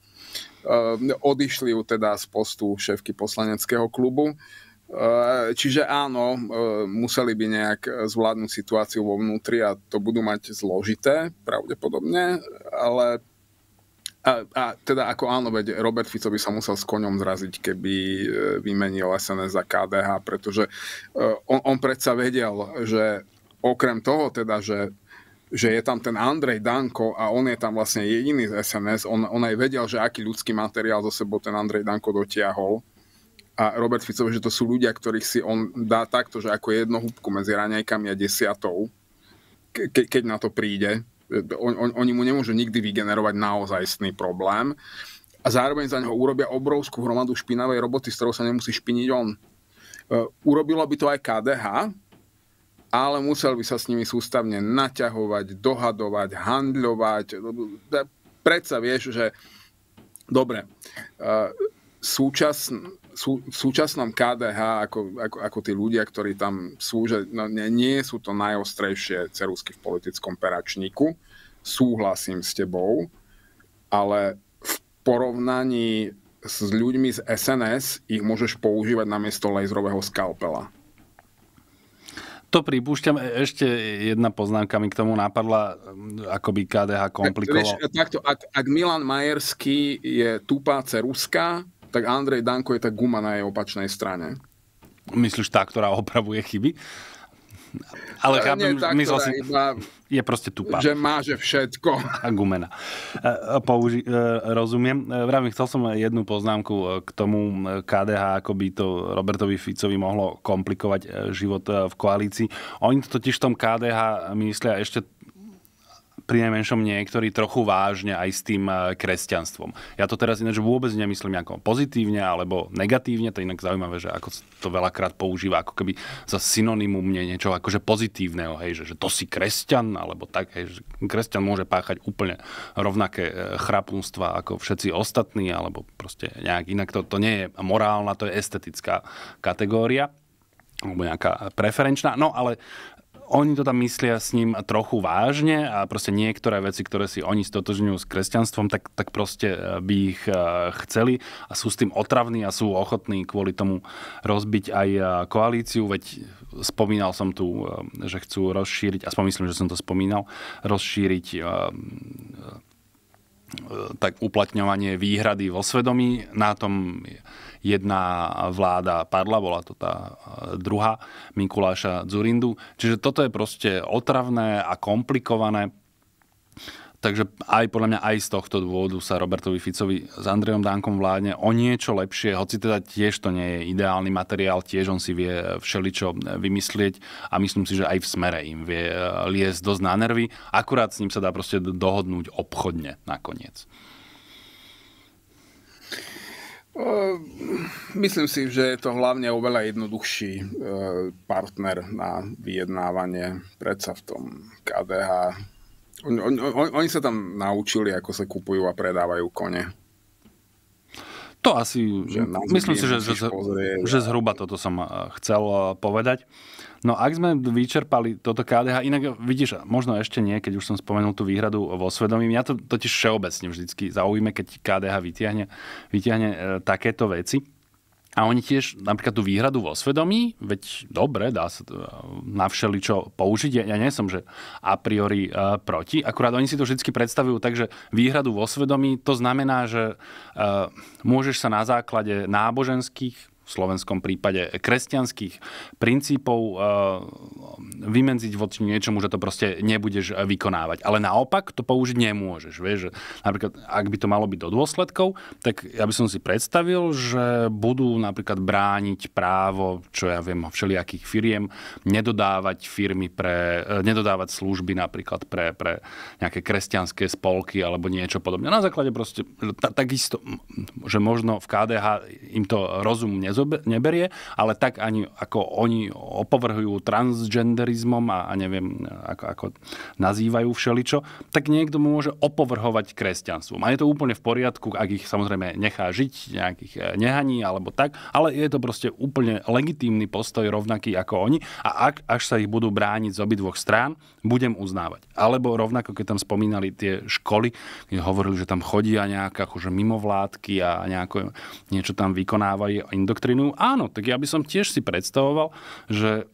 Speaker 1: Uh, odišli ju teda z postu šéfky poslaneckého klubu. Uh, Eh, čiže áno, eh, museli by nejak zvládnuť situáciu vo vnútri a to budú mať zložité, pravdepodobne, ale a, a teda ako áno, veď Robert Fico by sa musel s koňom zraziť, keby eh, vymenil SNS za KDH, pretože on, on predsa vedel, že okrem toho teda, že že je tam ten Andrej Danko a on je tam vlastne jediný z SNS, on, on aj vedel, že aký ľudský materiál zo sebou ten Andrej Danko dotiahol, a Robert Ficovi, že to sú ľudia, ktorých si on dá takto, že ako jednu húbku medzi raňajkami a desiatou, ke, keď na to príde. On, on, oni mu nemôžu nikdy vygenerovať naozajstný problém a zároveň za neho urobia obrovskú hromadu špinavej roboty, s ktorou sa nemusí špiniť on. E, urobilo by to aj KDH, ale musel by sa s nimi sústavne naťahovať, dohadovať, handľovať. No, no, predsa vieš, že dobre, e, súčasný sú, v súčasnom KDH, ako, ako, ako tí ľudia, ktorí tam sú, že no, nie, nie sú to najostrejšie cerusky v politickom peračníku, súhlasím s tebou, ale v porovnaní s ľuďmi z SNS ich môžeš používať na miesto laserového skalpela.
Speaker 2: To pripúšťam. E, ešte jedna poznámka mi k tomu napadla, ako by KDH komplikovalo.
Speaker 1: takto, ak, ak Milan Majerský je tupá ceruska, tak Andrej Danko je tá guma na jej opačnej strane.
Speaker 2: Myslíš tá, ktorá opravuje
Speaker 1: chyby? Ale e, chápem, Nie, tá, si, iba,
Speaker 2: je proste tupá. Že máže všetko. A gumena. E, použi- e, rozumiem. Vravím, chcel som jednu poznámku k tomu KDH, ako by to Robertovi Ficovi mohlo komplikovať život v koalícii. Oni totiž v tom KDH myslia ešte pri najmenšom niektorí trochu vážne aj s tým eh, kresťanstvom. Ja to teraz ináč vôbec nemyslím ako pozitívne alebo negatívne, to je inak zaujímavé, že ako to veľakrát používa ako keby za synonymum niečo akože pozitívneho, hej, že, že to si kresťan alebo tak, hej, že kresťan môže páchať úplne rovnaké eh, chrapunstva ako všetci ostatní alebo proste nejak inak to, to nie je morálna, to je estetická kategória alebo nejaká preferenčná. No ale oni to tam myslia s ním trochu vážne a proste niektoré veci, ktoré si oni stotožňujú s kresťanstvom, tak, tak proste eh, by ich eh, chceli a sú s tým otravní a sú ochotní kvôli tomu rozbiť aj eh, koalíciu, veď spomínal som tu, že chcú rozšíriť, aspoň myslím, že som to spomínal, rozšíriť tak uplatňovanie výhrady vo svedomí. Na tom jedna vláda padla, bola to tá e, druhá Mikuláša Zurindu. Čiže toto je proste otravné a komplikované. Takže aj podľa mňa aj z tohto dôvodu sa Robertovi Ficovi s Andrejom Dánkom vládne o niečo lepšie, hoci teda tiež to nie je ideálny materiál, tiež on si vie všeličo vymyslieť a myslím si, že aj v smere im vie eh, liesť dosť na nervy. Akurát s ním sa dá proste dohodnúť obchodne nakoniec.
Speaker 1: Myslím si, že je to hlavne oveľa jednoduchší eh, partner na vyjednávanie. Predsa v tom KDH oni, on, on, oni sa tam naučili, ako sa kupujú a predávajú kone.
Speaker 2: To asi, že myslím si, že, že, že zhruba toto som eh, chcel eh, povedať. No ak sme vyčerpali toto KDH, inak eh, vidíš, možno ešte nie, keď už som spomenul tú výhradu vo svedomí, mňa to totiž všeobecne vždy zaujíme, keď KDH vytiahne, vytiahne takéto veci. A oni tiež napríklad tú výhradu vo svedomí, veď dobre, dá sa na všeličo použiť. Ja, ja nie som, že a priori uh, proti, akurát oni si to vždy predstavujú tak, že výhradu vo svedomí to znamená, že uh, môžeš sa na základe náboženských v slovenskom prípade kresťanských princípov e, vymenziť voči niečomu, že to proste nebudeš vykonávať. Ale naopak to použiť nemôžeš. Vieš, že napríklad, ak by to malo byť do dôsledkov, tak ja by som si predstavil, že budú napríklad brániť právo, čo ja viem, všelijakých firiem, nedodávať firmy pre, eh, nedodávať služby napríklad pre, pre nejaké kresťanské spolky alebo niečo podobné. Na základe proste, takisto, že možno v KDH im to rozum nezobe, neberie, ale tak ani ako oni opovrhujú transgender transgenderizmom a, a neviem, ako, ako nazývajú všeličo, tak niekto mu môže opovrhovať kresťanstvom. A je to úplne v poriadku, ak ich samozrejme nechá žiť, nejakých e, nehaní alebo tak, ale je to proste úplne legitímny postoj rovnaký ako oni a ak až sa ich budú brániť z obidvoch strán, budem uznávať. Alebo rovnako, keď tam spomínali tie školy, kde hovorili, že tam chodia nejaká akože mimovládky a nejako, niečo tam vykonávajú indoktrinujú. Áno, tak ja by som tiež si predstavoval, že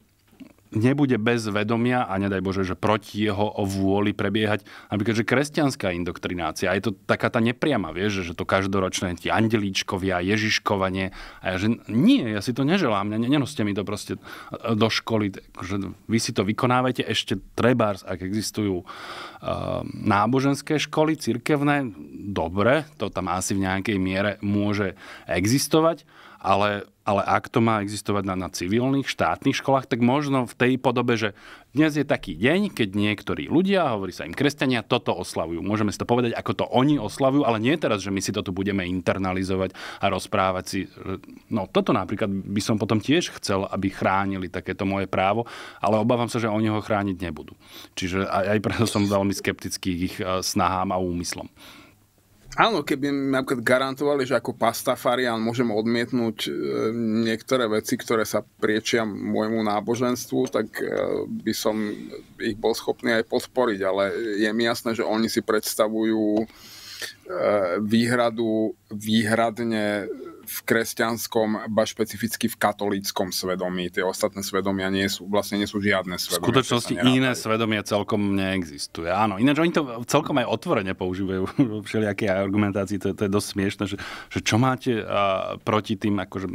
Speaker 2: nebude bez vedomia a nedaj Bože, že proti jeho o vôli prebiehať napríklad, že kresťanská indoktrinácia. A je to taká tá nepriama, vieš, že to každoročné ti andelíčkovia, ježiškovanie. A ja, že nie, ja si to neželám, ne, nenoste mi to proste do školy. Že vy si to vykonávate ešte trebárs, ak existujú e, náboženské školy, cirkevné, dobre, to tam asi v nejakej miere môže existovať, ale, ale ak to má existovať na, na civilných štátnych školách, tak možno v tej podobe, že dnes je taký deň, keď niektorí ľudia, hovorí sa im kresťania, toto oslavujú. Môžeme si to povedať, ako to oni oslavujú, ale nie teraz, že my si to tu budeme internalizovať a rozprávať si. E, no toto napríklad by som potom tiež chcel, aby chránili takéto moje právo, ale obávam sa, že oni ho chrániť nebudú. Čiže aj, aj preto som veľmi skeptický ich e, snahám a úmyslom.
Speaker 1: Áno, keby mi napríklad garantovali, že ako pastafarian môžem odmietnúť e, niektoré veci, ktoré sa priečia môjmu náboženstvu, tak e, by som ich bol schopný aj podporiť, ale je mi jasné, že oni si predstavujú e, výhradu výhradne v kresťanskom, ba špecificky v katolíckom svedomí. Tie ostatné svedomia nie sú, vlastne nie sú žiadne svedomia. V skutočnosti
Speaker 2: iné svedomie celkom neexistuje. Áno, ináč oni to celkom aj otvorene používajú v všelijakej argumentácii. To, to je dosť smiešne, že, že čo máte a, proti tým akože,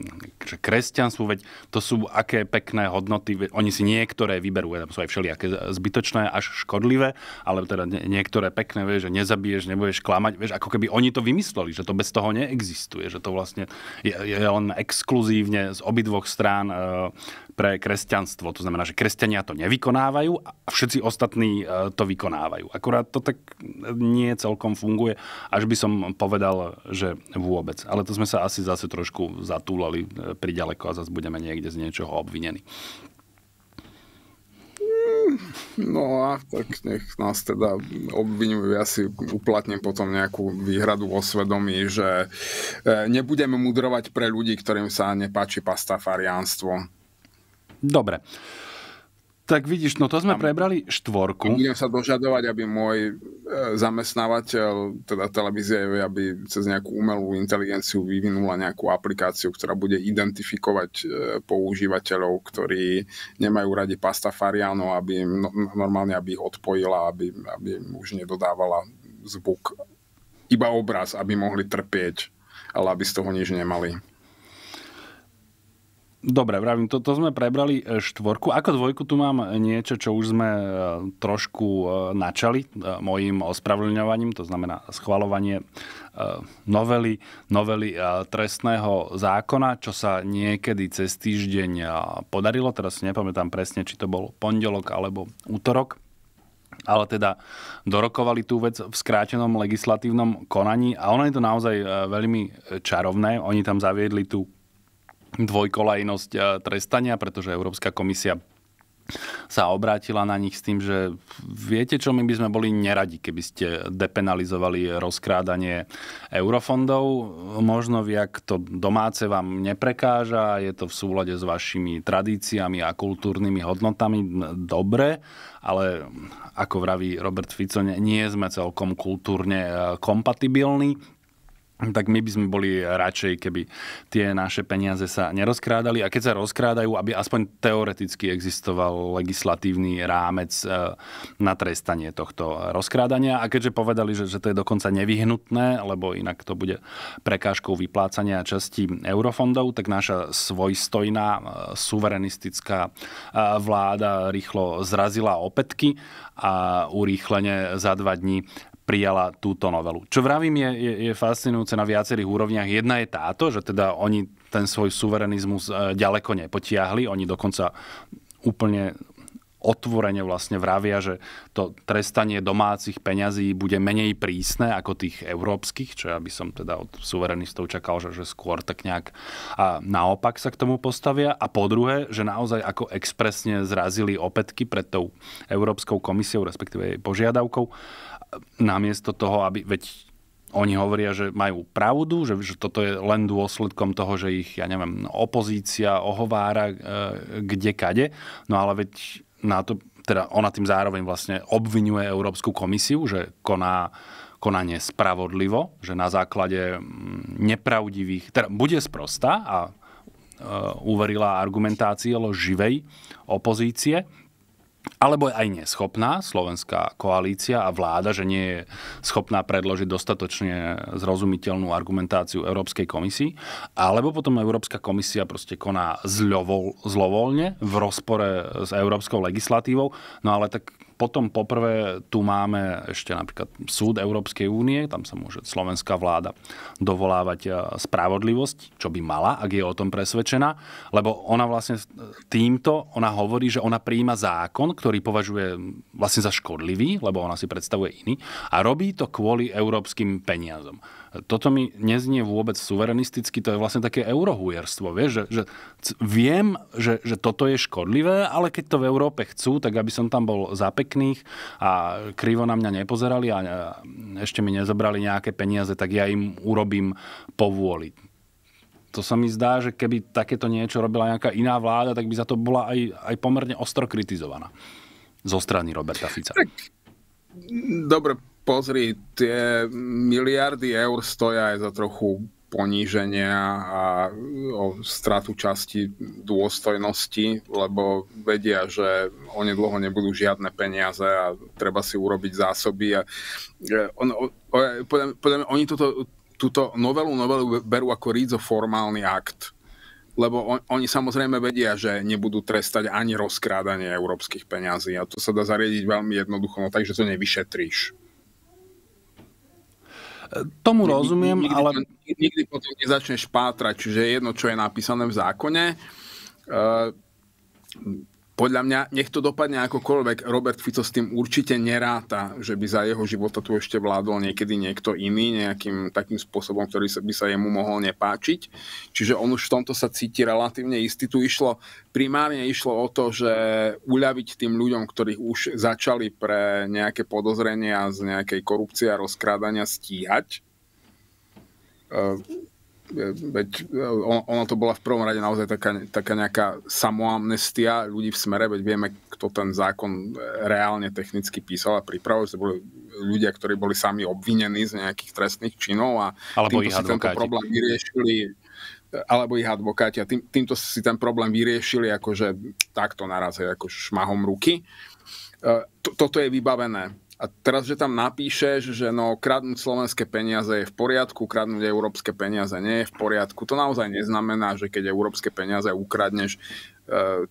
Speaker 2: že kresťanstvu, veď to sú aké pekné hodnoty, veď, oni si niektoré vyberú, tam sú aj všelijaké zbytočné, až škodlivé, ale teda niektoré pekné, vieš, že nezabiješ, nebudeš klamať, vieš, ako keby oni to vymysleli, že to bez toho neexistuje, že to vlastne je, je len exkluzívne z obidvoch strán e, pre kresťanstvo. To znamená, že kresťania to nevykonávajú a všetci ostatní e, to vykonávajú. Akurát to tak nie celkom funguje, až by som povedal, že vôbec. Ale to sme sa asi zase trošku zatúlali e, priďaleko a zase budeme niekde z niečoho obvinení.
Speaker 1: No a tak nech nás teda obvinujú. Ja si uplatním potom nejakú výhradu o svedomí, že e, nebudeme mudrovať pre ľudí, ktorým sa nepáči pastafariánstvo. Dobre.
Speaker 2: Tak vidíš, no to sme a prebrali štvorku.
Speaker 1: Budem sa dožadovať, aby môj e, zamestnávateľ, teda televízie, aby cez nejakú umelú inteligenciu vyvinula nejakú aplikáciu, ktorá bude identifikovať e, používateľov, ktorí nemajú radi pastafariano, aby im, no, no, normálne aby ich odpojila, aby, aby im už nedodávala zvuk, iba obraz, aby mohli trpieť, ale aby z toho nič
Speaker 2: nemali. Dobre, vravím, toto to sme prebrali e, štvorku. Ako dvojku tu mám niečo, čo už sme e, trošku e, načali mojim ospravedlňovaním, to znamená schvalovanie novely, novely trestného zákona, čo sa niekedy cez týždeň podarilo. Teraz si nepamätám presne, či to bol pondelok alebo útorok ale teda dorokovali tú vec v skrátenom legislatívnom konaní a ono je to naozaj veľmi čarovné. Oni tam zaviedli tú dvojkolajnosť eh, trestania, pretože Európska komisia sa obrátila na nich s tým, že viete čo, my by sme boli neradi, keby ste depenalizovali rozkrádanie eurofondov. Možno ak to domáce vám neprekáža, je to v súlade s vašimi tradíciami a kultúrnymi hodnotami. Dobre, ale ako vraví Robert Fico, nie sme celkom kultúrne eh, kompatibilní tak my by sme boli radšej, keby tie naše peniaze sa nerozkrádali a keď sa rozkrádajú, aby aspoň teoreticky existoval legislatívny rámec eh, na trestanie tohto rozkrádania. A keďže povedali, že, že to je dokonca nevyhnutné, lebo inak to bude prekážkou vyplácania časti eurofondov, tak naša svojstojná eh, suverenistická eh, vláda rýchlo zrazila opätky a urýchlene za dva dní prijala túto novelu. Čo vravím je, je, je fascinujúce na viacerých úrovniach. Jedna je táto, že teda oni ten svoj suverenizmus e, ďaleko nepotiahli, oni dokonca úplne otvorene vlastne vravia, že to trestanie domácich peňazí bude menej prísne ako tých európskych, čo ja by som teda od suverenistov čakal, že, že skôr tak nejak a naopak sa k tomu postavia. A po druhé, že naozaj ako expresne zrazili opätky pred tou Európskou komisiou, respektíve jej požiadavkou, namiesto toho, aby, veď oni hovoria, že majú pravdu, že, že toto je len dôsledkom toho, že ich, ja neviem, opozícia ohovára e, kde kade. No ale veď na to, teda ona tým zároveň vlastne obvinuje Európsku komisiu, že koná konanie spravodlivo, že na základe nepravdivých, teda bude sprosta a e, uverila argumentácie živej opozície, alebo je aj neschopná slovenská koalícia a vláda, že nie je schopná predložiť dostatočne zrozumiteľnú argumentáciu Európskej komisii, alebo potom Európska komisia proste koná zľovol, zlovoľne v rozpore s európskou legislatívou, no ale tak potom poprvé tu máme ešte napríklad súd Európskej únie, tam sa môže slovenská vláda dovolávať e, spravodlivosť, čo by mala, ak je o tom presvedčená, lebo ona vlastne týmto, ona hovorí, že ona prijíma zákon, ktorý považuje vlastne za škodlivý, lebo ona si predstavuje iný a robí to kvôli európskym peniazom. Toto mi neznie vôbec suverenisticky, to je vlastne také eurohujerstvo. Vieš, že, že viem, že, že toto je škodlivé, ale keď to v Európe chcú, tak aby som tam bol za pekných a krivo na mňa nepozerali a ešte mi nezobrali nejaké peniaze, tak ja im urobím povôli to sa mi zdá, že keby takéto niečo robila nejaká iná vláda, tak by za to bola aj, aj pomerne ostro kritizovaná zo strany Roberta Fica. Tak, mm, dobre,
Speaker 1: pozri, tie miliardy eur stoja aj za trochu poníženia a o stratu časti dôstojnosti, lebo vedia, že oni dlho nebudú žiadne peniaze a treba si urobiť zásoby. A e, on, on, podľa, podľa mňa, oni túto, túto novelu, novelu berú ako rídzo formálny akt, lebo on, oni samozrejme vedia, že nebudú trestať ani rozkrádanie európskych peňazí a to sa dá zariadiť veľmi jednoducho, no takže to nevyšetríš Tomu rozumiem, nikdy, ale... Nikdy potom nezačneš pátrať, čiže jedno, čo je napísané v zákone. Eh, podľa mňa, nech to dopadne akokoľvek, Robert Fico s tým určite neráta, že by za jeho života tu ešte vládol niekedy niekto iný, nejakým takým spôsobom, ktorý sa, by sa jemu mohol nepáčiť. Čiže on už v tomto sa cíti relatívne istý. Tu išlo, primárne išlo o to, že uľaviť tým ľuďom, ktorí už začali pre nejaké podozrenia z nejakej korupcie a rozkrádania stíhať. E, E, veď e, ona to bola v prvom rade naozaj taká, taká nejaká samoamnestia ľudí v smere, veď vieme, kto ten zákon e, reálne technicky písal a pripravil, to boli ľudia, ktorí boli sami obvinení z nejakých trestných činov a Alebo týmto si tento problém vyriešili alebo ich advokáti a tým, týmto si ten problém vyriešili akože takto naraz, ako šmahom ruky. Toto je vybavené a teraz, že tam napíšeš, že no, kradnúť slovenské peniaze je v poriadku, kradnúť európske peniaze nie je v poriadku, to naozaj neznamená, že keď európske peniaze ukradneš, e,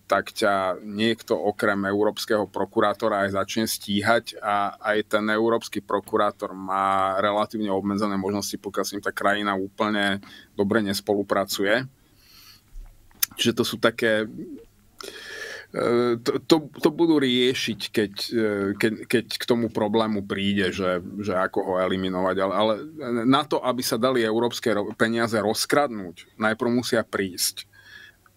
Speaker 1: tak ťa niekto okrem európskeho prokurátora aj začne stíhať a aj ten európsky prokurátor má relatívne obmedzené možnosti, pokiaľ s ním tá krajina úplne dobre nespolupracuje. Čiže to sú také Eh, to, to, to budú riešiť, keď, eh, keď, keď k tomu problému príde, že, že ako ho eliminovať. Ale, ale na to, aby sa dali európske peniaze rozkradnúť, najprv musia prísť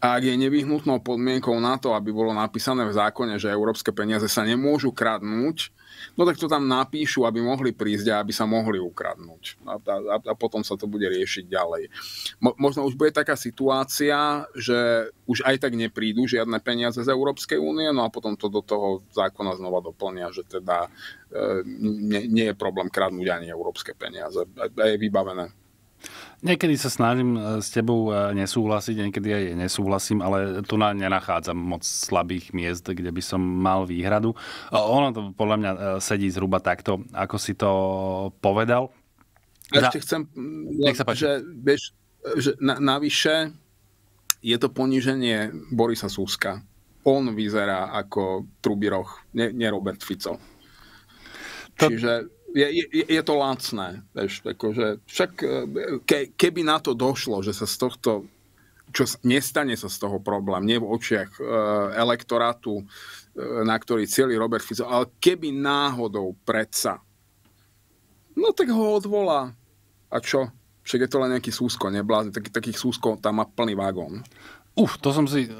Speaker 1: a ak je nevyhnutnou podmienkou na to, aby bolo napísané v zákone, že európske peniaze sa nemôžu kradnúť, no tak to tam napíšu, aby mohli prísť a aby sa mohli ukradnúť. A, a, a potom sa to bude riešiť ďalej. Mo, možno už bude taká situácia, že už aj tak neprídu žiadne peniaze z Európskej únie, no a potom to do toho zákona znova doplnia, že teda e, nie, nie je problém kradnúť ani európske peniaze. A, a je vybavené.
Speaker 2: Niekedy sa snažím e, s tebou e, nesúhlasiť, niekedy aj nesúhlasím, ale tu na nenachádzam moc slabých miest, kde by som mal výhradu. E, ono to podľa mňa sedí zhruba takto, ako si to povedal. Ešte ja chcem,
Speaker 1: Nech sa páči. že, vieš, že na, navyše je to poníženie Borisa Súska. On vyzerá ako Trubiroch, nie, nie Robert Fico. To... Čiže je, je, je to lacné. Vieš, akože, však e, ke, keby na to došlo, že sa z tohto čo nestane sa z toho problém, nie v očiach e, elektorátu, e, na ktorý celý Robert Fico, ale keby náhodou predsa, no tak ho odvolá. A čo? Však je to len nejaký súsko, neblázne, tak, takých súskov tam má plný
Speaker 2: vagón. Uf, to som, si,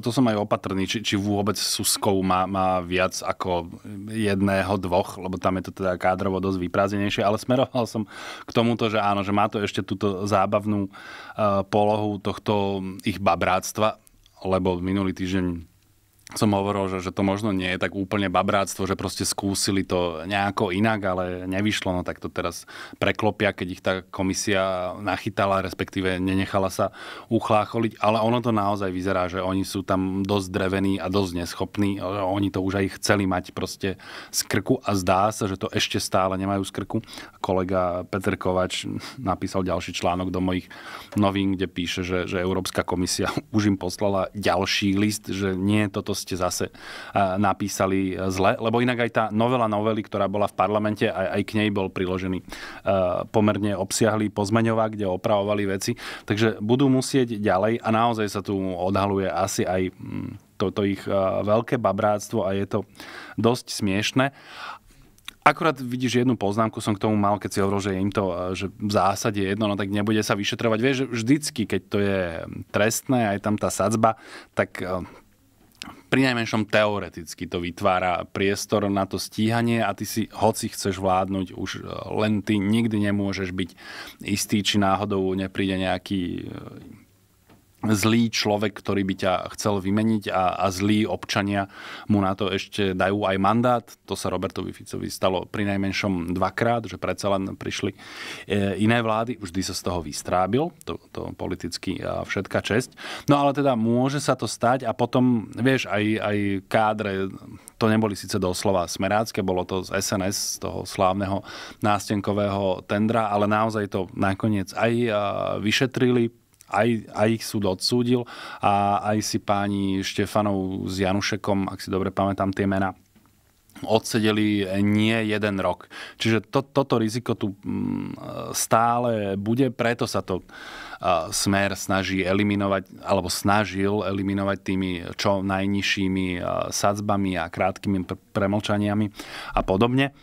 Speaker 2: to som aj opatrný, či, či vôbec Suskov má, má viac ako jedného, dvoch, lebo tam je to teda kádrovo dosť vyprázdnenejšie, ale smeroval som k tomuto, že áno, že má to ešte túto zábavnú uh, polohu tohto ich babráctva, lebo minulý týždeň som hovoril, že, že to možno nie je tak úplne babráctvo, že proste skúsili to nejako inak, ale nevyšlo, no tak to teraz preklopia, keď ich tá komisia nachytala, respektíve nenechala sa uchlácholiť, ale ono to naozaj vyzerá, že oni sú tam dosť drevení a dosť neschopní, oni to už aj chceli mať proste z krku a zdá sa, že to ešte stále nemajú z krku. Kolega Petr Kovač napísal ďalší článok do mojich novín, kde píše, že, že Európska komisia už im poslala ďalší list, že nie toto ste zase e, napísali e, zle, lebo inak aj tá novela novely, ktorá bola v parlamente, aj, aj k nej bol priložený e, pomerne obsiahlý pozmeňovák, kde opravovali veci. Takže budú musieť ďalej a naozaj sa tu odhaluje asi aj mm, toto ich veľké babráctvo a je to dosť smiešne. Akurát vidíš jednu poznámku som k tomu mal, keď si hovoril, že im to že v zásade jedno, no tak nebude sa vyšetrovať. Vieš, vždycky, keď to je trestné, aj tam tá sadzba, tak pri najmenšom teoreticky to vytvára priestor na to stíhanie a ty si, hoci chceš vládnuť, už e, len ty nikdy nemôžeš byť istý, či náhodou nepríde nejaký e, zlý človek, ktorý by ťa chcel vymeniť a, a zlí občania mu na to ešte dajú aj mandát. To sa Robertovi Ficovi stalo pri najmenšom dvakrát, že predsa len prišli e, iné vlády. Vždy sa z toho vystrábil, to, to politicky a e, všetka česť. No ale teda môže sa to stať a potom, vieš, aj, aj kádre, to neboli síce doslova smerácké, bolo to z SNS, z toho slávneho nástenkového tendra, ale naozaj to nakoniec aj e, vyšetrili aj, aj ich súd odsúdil a aj si páni Štefanov s Janušekom, ak si dobre pamätám tie mená, odsedeli nie jeden rok. Čiže to, toto riziko tu mm, stále bude, preto sa to smer snaží eliminovať, alebo snažil eliminovať tými čo najnižšími sadzbami a krátkými premlčaniami a podobne.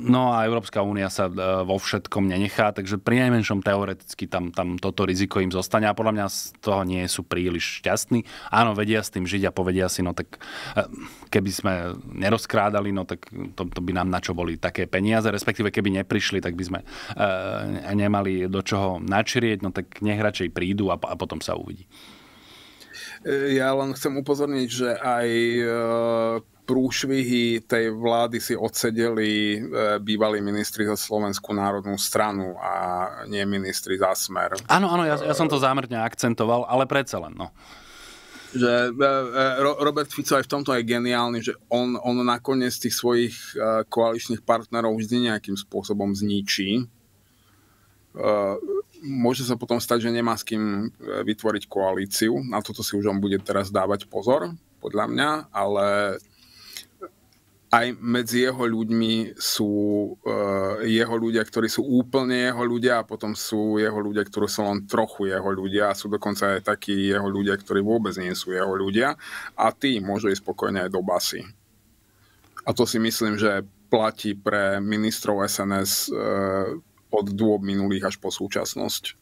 Speaker 2: No a Európska únia sa e, vo všetkom nenechá, takže pri najmenšom teoreticky tam, tam toto riziko im zostane a podľa mňa z toho nie sú príliš šťastní. Áno, vedia s tým žiť a povedia si, no tak e, keby sme nerozkrádali, no tak to, to by nám na čo boli také peniaze, respektíve keby neprišli, tak by sme e, nemali do čoho načrieť, no tak nech radšej prídu a, a potom sa uvidí.
Speaker 1: Ja len chcem upozorniť, že aj e prúšvihy tej vlády si odsedeli e, bývalí ministri za Slovenskú národnú stranu a nie ministri za smer.
Speaker 2: Áno, áno, ja, ja som to zámerne akcentoval, ale predsa len, no že e,
Speaker 1: e, Robert Fico aj v tomto je geniálny, že on, on nakoniec tých svojich koaličných partnerov vždy nejakým spôsobom zničí. Môže sa potom stať, že nemá s kým vytvoriť koalíciu. Na toto si už on bude teraz dávať pozor, podľa mňa, ale aj medzi jeho ľuďmi sú uh, jeho ľudia, ktorí sú úplne jeho ľudia a potom sú jeho ľudia, ktorí sú len trochu jeho ľudia a sú dokonca aj takí jeho ľudia, ktorí vôbec nie sú jeho ľudia a tí môžu ísť spokojne aj do basy. A to si myslím, že platí pre ministrov SNS
Speaker 2: uh, eh, od dôb minulých až po súčasnosť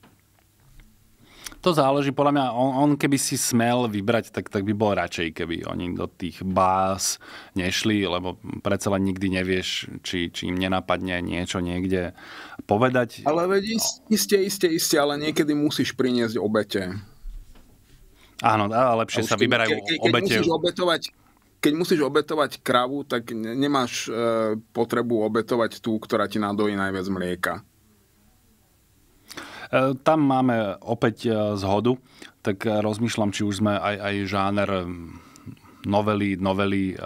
Speaker 2: to záleží, podľa mňa, on, on keby si smel vybrať, tak, tak by bol radšej, keby oni do tých bás nešli, lebo predsa len nikdy nevieš, či, či im nenapadne niečo niekde povedať. Ale veď iste, iste, iste, ale niekedy musíš priniesť
Speaker 1: obete. Áno, ale lepšie sa vyberajú ke, ke, obete. Musíš obetovať, keď musíš obetovať kravu, tak nemáš e, potrebu obetovať tú, ktorá ti nadojí najviac mlieka.
Speaker 2: E, tam máme opäť e, zhodu, tak e, rozmýšľam, či už sme aj, aj žáner novely, novely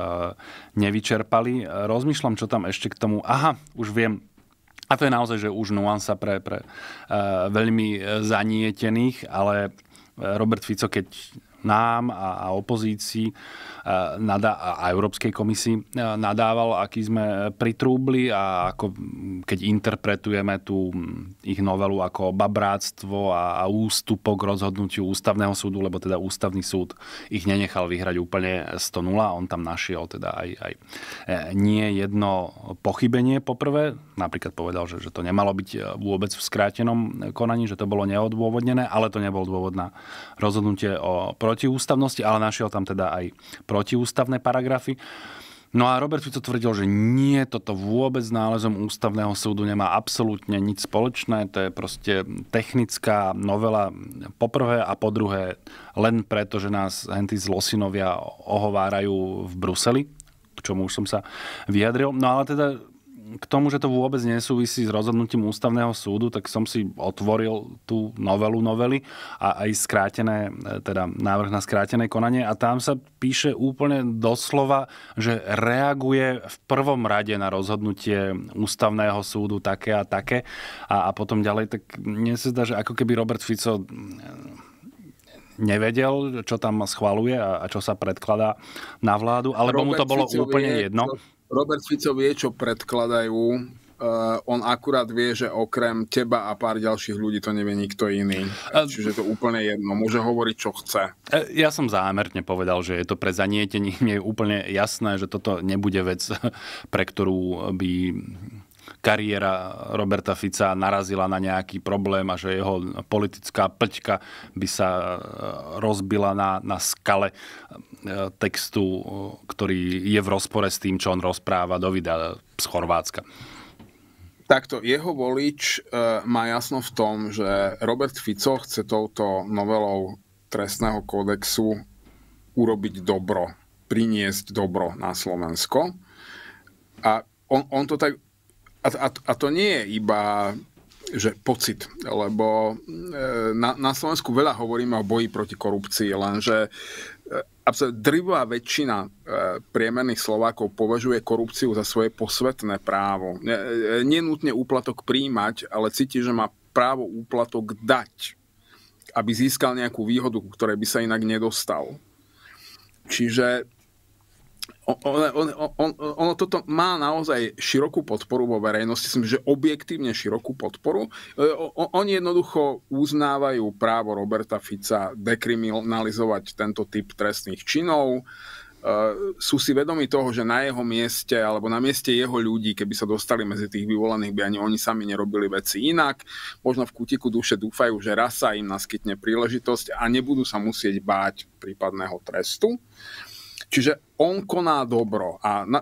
Speaker 2: nevyčerpali. Rozmýšľam, čo tam ešte k tomu... Aha, už viem, a to je naozaj, že už nuansa pre, pre veľmi zanietených, ale Robert Fico, keď nám a, a opozícii Eh, a Európskej komisii eh, nadával, aký sme eh, pritrúbli a ako, mm, keď interpretujeme tú mm, ich novelu ako babráctvo a, a ústupok rozhodnutiu ústavného súdu, lebo teda ústavný súd ich nenechal vyhrať úplne 100-0, on tam našiel teda aj, aj nie jedno pochybenie poprvé, napríklad povedal, že, že to nemalo byť vôbec v skrátenom konaní, že to bolo neodôvodnené, ale to nebol dôvod na rozhodnutie o protiústavnosti, ale našiel tam teda aj protiústavné paragrafy. No a Robert Fico tvrdil, že nie, toto vôbec s nálezom ústavného súdu nemá absolútne nič spoločné, to je proste technická novela poprvé a po druhé len preto, že nás z Losinovia ohovárajú v Bruseli, k čomu už som sa vyjadril. No ale teda k tomu, že to vôbec nesúvisí s rozhodnutím ústavného súdu, tak som si otvoril tú novelu novely a aj skrátené, e, teda návrh na skrátené konanie a tam sa píše úplne doslova, že reaguje v prvom rade na rozhodnutie ústavného súdu také a také a, a potom ďalej, tak mne sa zdá, že ako keby Robert Fico nevedel, čo tam schvaluje a, a čo sa predkladá na vládu, alebo Robert mu to bolo Fico úplne je, jedno. To
Speaker 1: Robert Fico vie, čo predkladajú. Uh, on akurát vie, že okrem teba a pár ďalších ľudí to nevie nikto iný. Uh, Čiže to úplne jedno. Môže hovoriť, čo chce.
Speaker 2: E, ja som zámerne povedal, že je to pre zanietenie. Mne je úplne jasné, že toto nebude vec, pre ktorú by kariéra Roberta Fica narazila na nejaký problém a že jeho politická plťka by sa e, rozbila na, na skale textu, ktorý je v rozpore s tým, čo on rozpráva do videa z Chorvátska?
Speaker 1: Takto, jeho volič e, má jasno v tom, že Robert Fico chce touto novelou trestného kódexu urobiť dobro, priniesť dobro na Slovensko. A on, on to tak... A, a, a to nie je iba že pocit, lebo e, na, na Slovensku veľa hovoríme o boji proti korupcii, lenže Drivová väčšina e, priemerných Slovákov považuje korupciu za svoje posvetné právo. E, e, Nenútne úplatok príjmať, ale cíti, že má právo úplatok dať, aby získal nejakú výhodu, ku ktorej by sa inak nedostal. Čiže ono, on, on, ono toto má naozaj širokú podporu vo verejnosti, myslím, že objektívne širokú podporu. E, oni jednoducho uznávajú právo Roberta Fica dekriminalizovať tento typ trestných činov, e, sú si vedomi toho, že na jeho mieste alebo na mieste jeho ľudí, keby sa dostali medzi tých vyvolených, by ani oni sami nerobili veci inak. Možno v kutiku duše dúfajú, že raz sa im naskytne príležitosť a nebudú sa musieť báť prípadného trestu. Čiže on koná dobro a, na,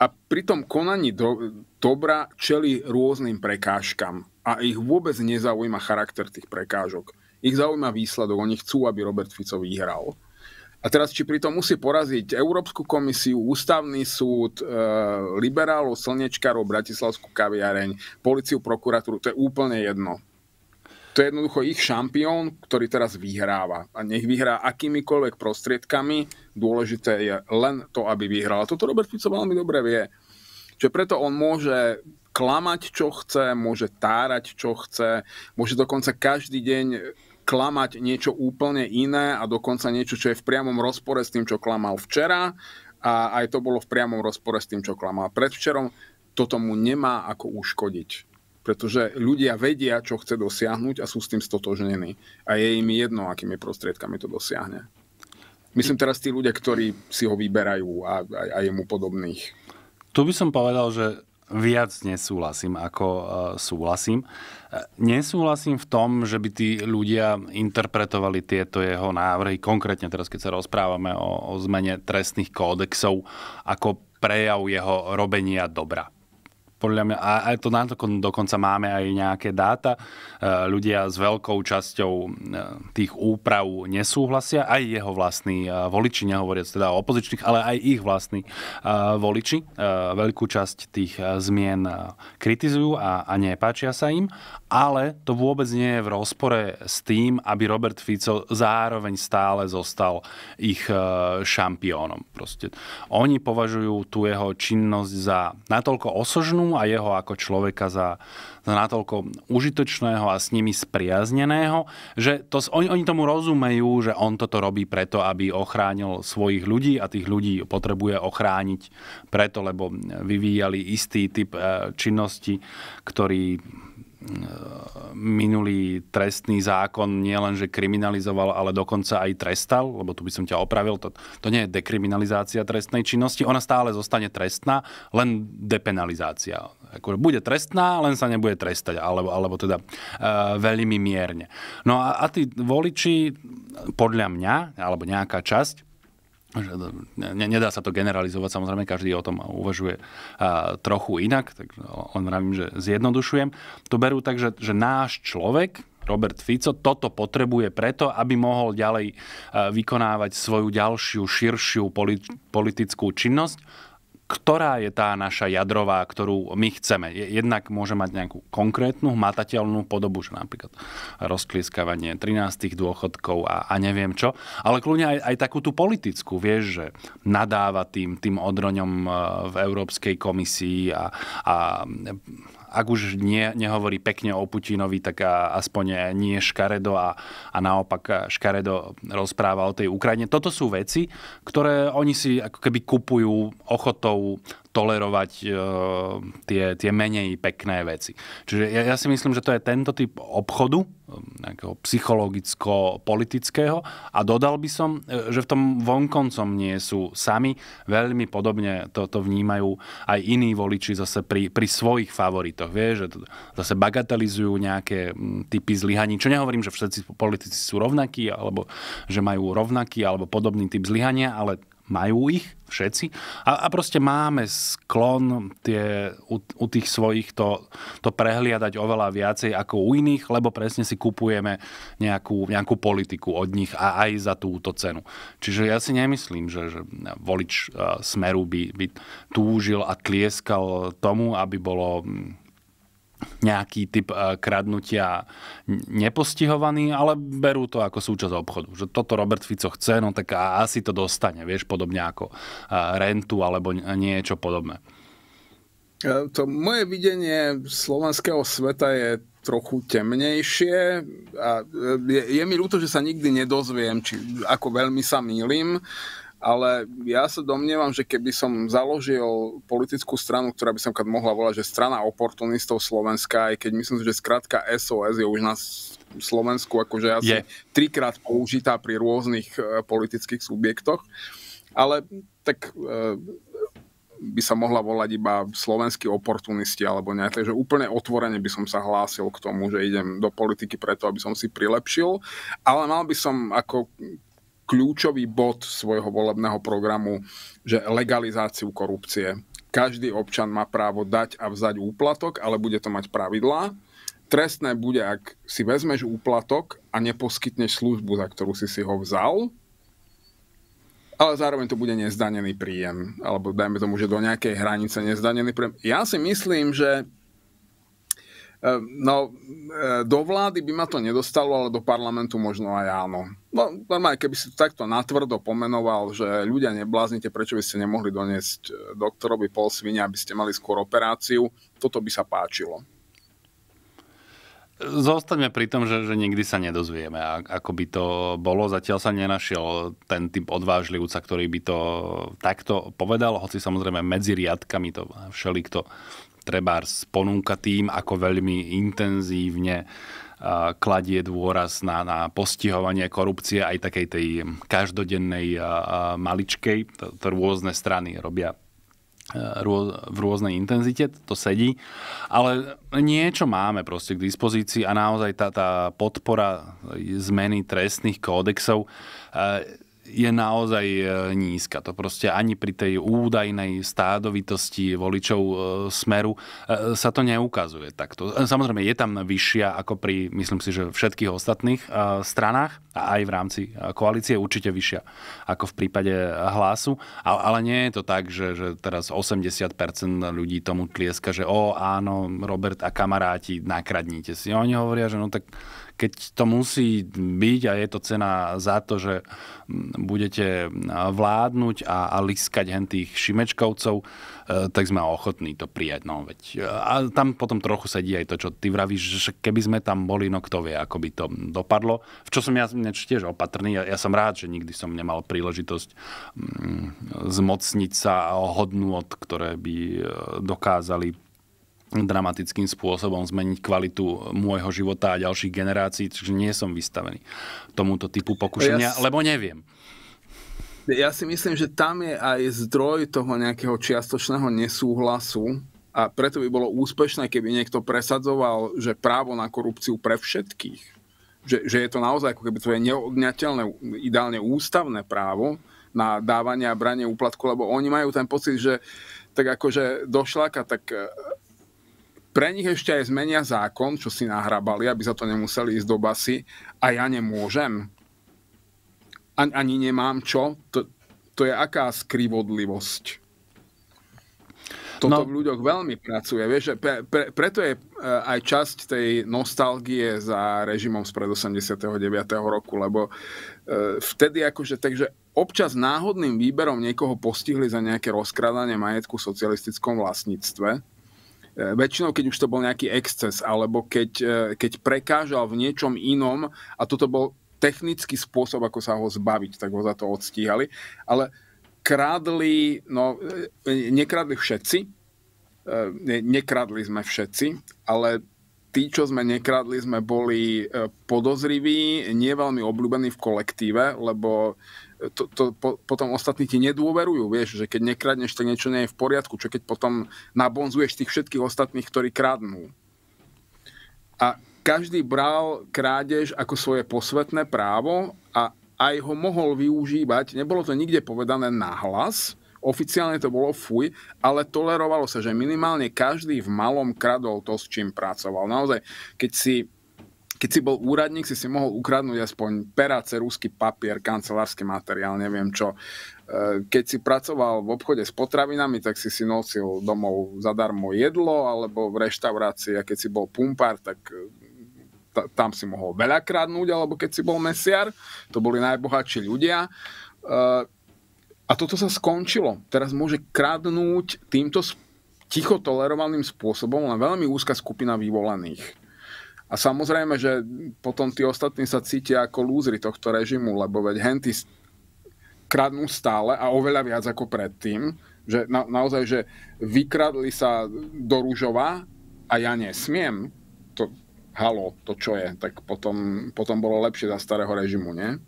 Speaker 1: a pri tom konaní do, dobra čeli rôznym prekážkam a ich vôbec nezaujíma charakter tých prekážok. Ich zaujíma výsledok, oni chcú, aby Robert Fico vyhral. A teraz, či pritom musí poraziť Európsku komisiu, Ústavný súd, e, liberálov, Slnečkarov, Bratislavskú kaviareň, policiu, prokuratúru, to je úplne jedno to je jednoducho ich šampión, ktorý teraz vyhráva. A nech vyhrá akýmikoľvek prostriedkami, dôležité je len to, aby vyhral. A toto Robert Fico veľmi dobre vie. Čiže preto on môže klamať, čo chce, môže tárať, čo chce, môže dokonca každý deň klamať niečo úplne iné a dokonca niečo, čo je v priamom rozpore s tým, čo klamal včera a aj to bolo v priamom rozpore s tým, čo klamal predvčerom. Toto mu nemá ako uškodiť pretože ľudia vedia, čo chce dosiahnuť a sú s tým stotožnení. A je im jedno, akými prostriedkami to dosiahne. Myslím teraz tí ľudia, ktorí si ho vyberajú
Speaker 2: a, a, a jemu podobných. Tu by som povedal, že viac nesúhlasím, ako e, súhlasím. E, nesúhlasím v tom, že by tí ľudia interpretovali tieto jeho návrhy, konkrétne teraz, keď sa rozprávame o, o zmene trestných kódexov, ako prejav jeho robenia dobra podľa mňa, a, a to dokonca máme aj nejaké dáta, e, ľudia s veľkou časťou e, tých úprav nesúhlasia, aj jeho vlastní e, voliči, nehovoriac teda o opozičných, ale aj ich vlastní voliči. Veľkú časť tých zmien kritizujú a, a nepáčia sa im, ale to vôbec nie je v rozpore s tým, aby Robert Fico zároveň stále zostal ich šampiónom. Proste. Oni považujú tú jeho činnosť za natoľko osožnú, a jeho ako človeka za, za natoľko užitočného a s nimi spriazneného, že to, oni, oni tomu rozumejú, že on toto robí preto, aby ochránil svojich ľudí a tých ľudí potrebuje ochrániť preto, lebo vyvíjali istý typ e, činnosti, ktorý minulý trestný zákon nielenže kriminalizoval, ale dokonca aj trestal, lebo tu by som ťa opravil, to, to nie je dekriminalizácia trestnej činnosti, ona stále zostane trestná, len depenalizácia. Ako, bude trestná, len sa nebude trestať, alebo, alebo teda e, veľmi mierne. No a, a tí voliči, podľa mňa, alebo nejaká časť, že e, ne, nedá sa to generalizovať, samozrejme každý o tom uvažuje a, e, trochu inak, takže on vravím, že zjednodušujem. To berú tak, že, že náš človek, Robert Fico toto potrebuje preto, aby mohol ďalej e, vykonávať svoju ďalšiu, širšiu politickú činnosť ktorá je tá naša jadrová, ktorú my chceme. Jednak môže mať nejakú konkrétnu, hmatateľnú podobu, že napríklad rozklieskávanie 13 dôchodkov a, a neviem čo, ale kľúňa aj, aj takú tú politickú, vieš, že nadáva tým, tým odroňom e, v Európskej komisii a, a ak už nie, nehovorí pekne o Putinovi, tak aspoň nie škaredo a, a naopak škaredo rozpráva o tej Ukrajine. Toto sú veci, ktoré oni si ako keby kupujú ochotou tolerovať e, tie, tie menej pekné veci. Čiže ja, ja si myslím, že to je tento typ obchodu, e, nejakého psychologicko-politického a dodal by som, e, že v tom vonkoncom nie sú sami. Veľmi podobne to, to vnímajú aj iní voliči zase pri, pri svojich favoritoch. Vie, že zase bagatelizujú nejaké typy zlyhaní. Čo nehovorím, že všetci politici sú rovnakí alebo že majú rovnaký alebo podobný typ zlyhania, ale majú ich všetci. A, a proste máme sklon tie, u, u tých svojich to, to prehliadať oveľa viacej ako u iných, lebo presne si kupujeme nejakú, nejakú politiku od nich a aj za túto cenu. Čiže ja si nemyslím, že, že volič e, Smeru by, by túžil a tlieskal tomu, aby bolo nejaký typ eh, kradnutia nepostihovaný, ale berú to ako súčasť obchodu. Že toto Robert Fico chce, no tak asi to dostane, vieš, podobne ako eh, rentu alebo niečo podobné.
Speaker 1: Eh, to moje videnie slovenského sveta je trochu temnejšie a je, je mi ľúto, že sa nikdy nedozviem, či ako veľmi sa mýlim ale ja sa domnievam, že keby som založil politickú stranu, ktorá by som kad mohla volať, že strana oportunistov Slovenska, aj keď myslím, že skrátka SOS je už na Slovensku akože asi je. trikrát použitá pri rôznych e, politických subjektoch, ale tak e, by sa mohla volať iba slovenskí oportunisti alebo nejaké. takže úplne otvorene by som sa hlásil k tomu, že idem do politiky preto, aby som si prilepšil, ale mal by som ako kľúčový bod svojho volebného programu, že legalizáciu korupcie. Každý občan má právo dať a vzať úplatok, ale bude to mať pravidlá. Trestné bude, ak si vezmeš úplatok a neposkytneš službu, za ktorú si si ho vzal, ale zároveň to bude nezdanený príjem, alebo dajme tomu, že do nejakej hranice nezdanený príjem. Ja si myslím, že eh, no, eh, do vlády by ma to nedostalo, ale do parlamentu možno aj áno. No, normálne, keby si to takto natvrdo pomenoval, že ľudia nebláznite, prečo by ste nemohli doniesť e, doktorovi pol svinia, aby ste mali skôr operáciu, toto by sa páčilo.
Speaker 2: Zostaňme pri tom, že, že nikdy sa nedozvieme, ako by to bolo. Zatiaľ sa nenašiel ten typ odvážlivca, ktorý by to takto povedal, hoci samozrejme medzi riadkami to všelikto trebárs ponúka tým, ako veľmi intenzívne kladie dôraz na, na postihovanie korupcie aj takej tej každodennej maličkej. To, to rôzne strany robia v rôznej intenzite, to sedí, ale niečo máme proste k dispozícii a naozaj tá, tá podpora zmeny trestných kódexov je naozaj e, nízka. To proste ani pri tej údajnej stádovitosti voličov e, smeru e, sa to neukazuje takto. Samozrejme, je tam vyššia ako pri, myslím si, že všetkých ostatných stranách a aj v rámci koalície určite vyššia ako v prípade hlasu. Ale nie je to tak, že, že teraz 80% ľudí tomu tlieska, že o áno, Robert a kamaráti, nakradnite si. Oni hovoria, že no tak keď to musí byť a je to cena za to, že budete vládnuť a, a liskať hen tých šimečkovcov, e, tak sme ochotní to prijať. No, veď. E, a tam potom trochu sedí aj to, čo ty vravíš, že keby sme tam boli, no kto vie, ako by to dopadlo. V čo som ja tiež opatrný, ja, ja som rád, že nikdy som nemal príležitosť zmocniť sa a hodnú, od ktoré by e, dokázali dramatickým spôsobom zmeniť kvalitu môjho života a ďalších generácií, čiže nie som vystavený tomuto typu pokušenia, ja lebo
Speaker 1: neviem. Ja si myslím, že tam je aj zdroj toho nejakého čiastočného nesúhlasu a preto by bolo úspešné, keby niekto presadzoval, že právo na korupciu pre všetkých, že, že je to naozaj ako keby je neodňateľné, ideálne ústavné právo na dávanie a branie úplatku, lebo oni majú ten pocit, že tak akože došlaka, tak pre nich ešte aj zmenia zákon, čo si nahrabali, aby za to nemuseli ísť do basy a ja nemôžem. Ani, ani nemám čo. To, to je aká skrivodlivosť. Toto no. v ľuďoch veľmi pracuje. Vieš, pre, pre, preto je eh, aj časť tej nostalgie za režimom z pred 89. roku, lebo eh, vtedy akože, takže občas náhodným výberom niekoho postihli za nejaké rozkradanie majetku v socialistickom vlastníctve E, väčšinou keď už to bol nejaký exces, alebo keď, e, keď prekážal v niečom inom a toto bol technický spôsob, ako sa ho zbaviť, tak ho za to odstíhali. Ale krádli, no e, nekradli všetci, nekradli sme všetci, ale tí, čo sme nekradli, sme boli podozriví, nie veľmi obľúbení v kolektíve, lebo to, to po, potom ostatní ti nedôverujú, vieš, že keď nekradneš, tak niečo nie je v poriadku, čo keď potom nabonzuješ tých všetkých ostatných, ktorí kradnú. A každý bral krádež ako svoje posvetné právo a aj ho mohol využívať, nebolo to nikde povedané nahlas, oficiálne to bolo fuj, ale tolerovalo sa, že minimálne každý v malom kradol to, s čím pracoval. Naozaj, keď si keď si bol úradník, si si mohol ukradnúť aspoň perace, rúsky papier, kancelársky materiál, neviem čo. E, keď si pracoval v obchode s potravinami, tak si si nosil domov zadarmo jedlo alebo v reštaurácii a keď si bol pumpár, tak e, tam si mohol veľa kradnúť, alebo keď si bol mesiar, to boli najbohatší ľudia. E, a toto sa skončilo. Teraz môže kradnúť týmto ticho tolerovaným spôsobom len veľmi úzka skupina vyvolených. A samozrejme, že potom tí ostatní sa cítia ako lúzry tohto režimu, lebo veď henty kradnú stále a oveľa viac ako predtým. Že na, naozaj, že vykradli sa do Rúžova a ja nesmiem. To, halo, to čo je. Tak potom, potom bolo lepšie za starého režimu, nie?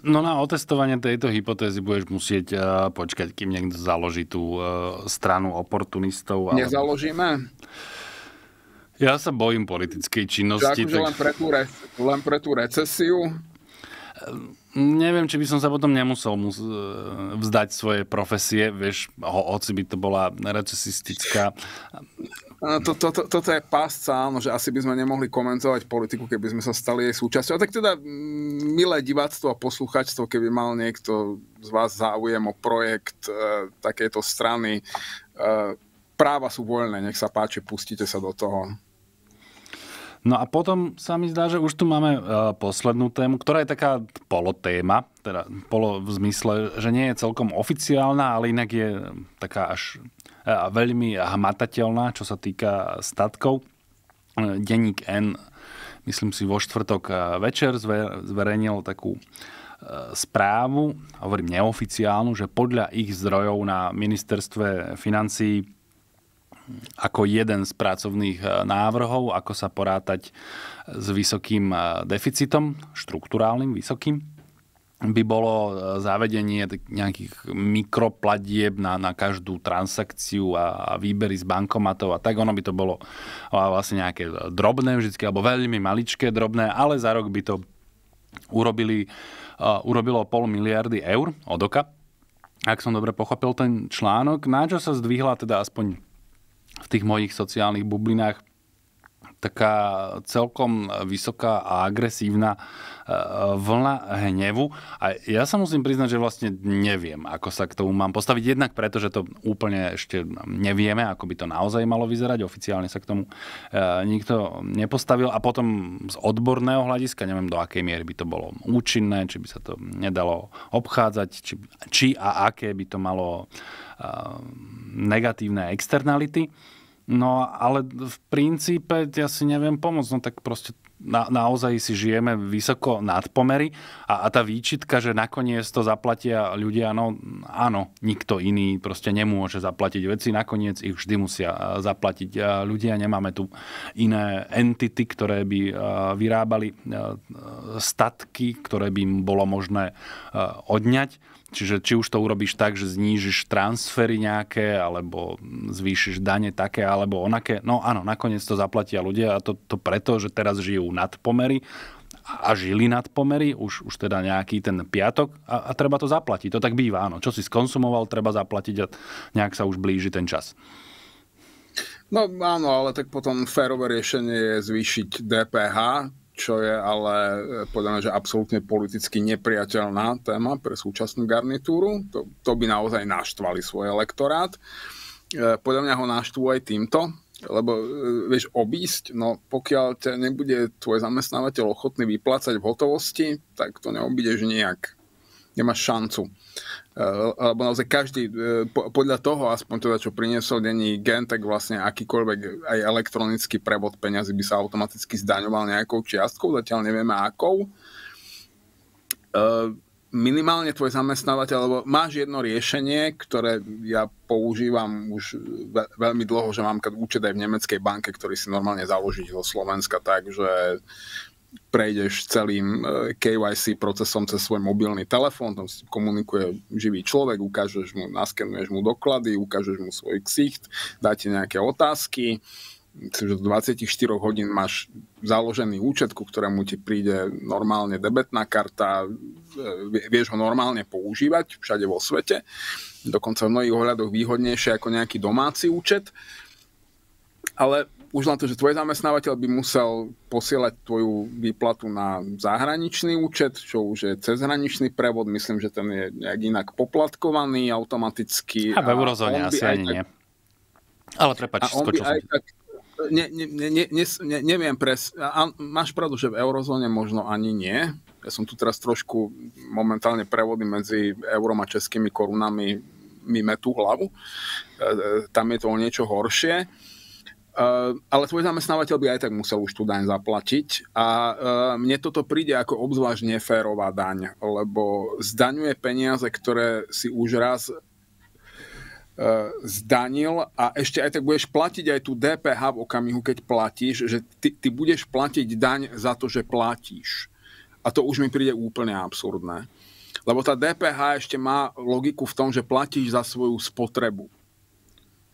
Speaker 2: No na otestovanie tejto hypotézy budeš musieť uh, počkať, kým niekto založí tú uh, stranu oportunistov. Ale...
Speaker 1: Nezaložíme?
Speaker 2: Ja sa bojím politickej činnosti. Akože tak... len, pre
Speaker 1: tú re- len pre tú recesiu?
Speaker 2: Ehm, neviem, či by som sa potom nemusel mus- e, vzdať svoje profesie, vieš, ho, hoci by to bola recesistická.
Speaker 1: No, to, to, to, toto je pásca, áno, že asi by sme nemohli komentovať politiku, keby sme sa stali jej súčasťou. A tak teda, milé diváctvo a posluchačstvo, keby mal niekto z vás záujem o projekt e, takéto strany, e, práva sú voľné, nech sa páči, pustite sa do toho.
Speaker 2: No a potom sa mi zdá, že už tu máme e, poslednú tému, ktorá je taká polotéma, teda polo v zmysle, že nie je celkom oficiálna, ale inak je taká až e, veľmi hmatateľná, čo sa týka statkov. E, Deník N, myslím si, vo štvrtok večer zverejnil takú správu, hovorím neoficiálnu, že podľa ich zdrojov na ministerstve financií ako jeden z pracovných e, návrhov, ako sa porátať e, s vysokým e, deficitom, štruktúrálnym vysokým by bolo zavedenie nejakých mikroplatieb na, na každú transakciu a, a výbery z bankomatov a tak. Ono by to bolo vlastne nejaké drobné vždycky, alebo veľmi maličké drobné, ale za rok by to urobili, uh, urobilo pol miliardy eur od oka, ak som dobre pochopil ten článok, na čo sa zdvihla teda aspoň v tých mojich sociálnych bublinách taká celkom vysoká a agresívna e, vlna hnevu. A ja sa musím priznať, že vlastne neviem, ako sa k tomu mám postaviť. Jednak preto, že to úplne ešte nevieme, ako by to naozaj malo vyzerať. Oficiálne sa k tomu e, nikto nepostavil. A potom z odborného hľadiska, neviem do akej miery by to bolo účinné, či by sa to nedalo obchádzať, či, či a aké by to malo e, negatívne externality. No ale v princípe ja si neviem pomôcť, no tak proste na, naozaj si žijeme vysoko nad pomery a, a tá výčitka, že nakoniec to zaplatia ľudia, no áno, nikto iný proste nemôže zaplatiť veci, nakoniec ich vždy musia zaplatiť ľudia, nemáme tu iné entity, ktoré by vyrábali statky, ktoré by im bolo možné odňať Čiže či už to urobíš tak, že znížiš transfery nejaké, alebo zvýšiš dane také, alebo onaké. No áno, nakoniec to zaplatia ľudia a to, to preto, že teraz žijú nad pomery a žili nad pomery, už, už teda nejaký ten piatok a, a treba to zaplatiť. To tak býva, áno. Čo si skonsumoval, treba zaplatiť a nejak sa už blíži ten čas.
Speaker 1: No áno, ale tak potom férové riešenie je zvýšiť DPH, čo je ale e, podľa mňa, že absolútne politicky nepriateľná téma pre súčasnú garnitúru. To, to by naozaj naštvali svoj elektorát. E, podľa mňa ho naštú aj týmto, lebo e, vieš obísť, no pokiaľ ťa nebude tvoj zamestnávateľ ochotný vyplácať v hotovosti, tak to neobídeš nejak. Nemáš šancu. E, alebo naozaj každý e, podľa toho, aspoň teda čo priniesol denní gen, tak vlastne akýkoľvek aj elektronický prevod peňazí by sa automaticky zdaňoval nejakou čiastkou, zatiaľ nevieme akou. E, minimálne tvoj zamestnávateľ, alebo máš jedno riešenie, ktoré ja používam už veľmi dlho, že mám účet aj v nemeckej banke, ktorý si normálne založiť zo Slovenska, takže prejdeš celým e, KYC procesom cez svoj mobilný telefón, tam si komunikuje živý človek, ukážeš mu, naskenuješ mu doklady, ukážeš mu svoj ksicht, dáte nejaké otázky, že do 24 hodín máš založený účet, ku ktorému ti príde normálne debetná karta, e, vieš ho normálne používať všade vo svete, dokonca v mnohých ohľadoch výhodnejšie ako nejaký domáci účet, ale už len to, že tvoj zamestnávateľ by musel posielať tvoju výplatu na zahraničný účet, čo už je cezhraničný prevod, myslím, že ten je nejak inak poplatkovaný automaticky. A v eurozóne asi ani tak, nie. Ale prepač, skočil som. Tak, ne, ne, ne, ne, ne, neviem pres... A, máš pravdu, že v eurozóne možno ani nie. Ja som tu teraz trošku momentálne prevody medzi eurom a českými korunami mime tú hlavu. E, e, tam je to o niečo horšie Eh, ale tvoj zamestnávateľ by aj tak musel už tú daň zaplatiť a eh, mne toto príde ako obzvlášť neférová daň, lebo zdaňuje peniaze, ktoré si už raz eh, zdanil a ešte aj tak budeš platiť aj tú DPH v okamihu, keď platíš, že ty, ty budeš platiť daň za to, že platíš. A to už mi príde úplne absurdné. Lebo tá DPH ešte má logiku v tom, že platíš za svoju spotrebu.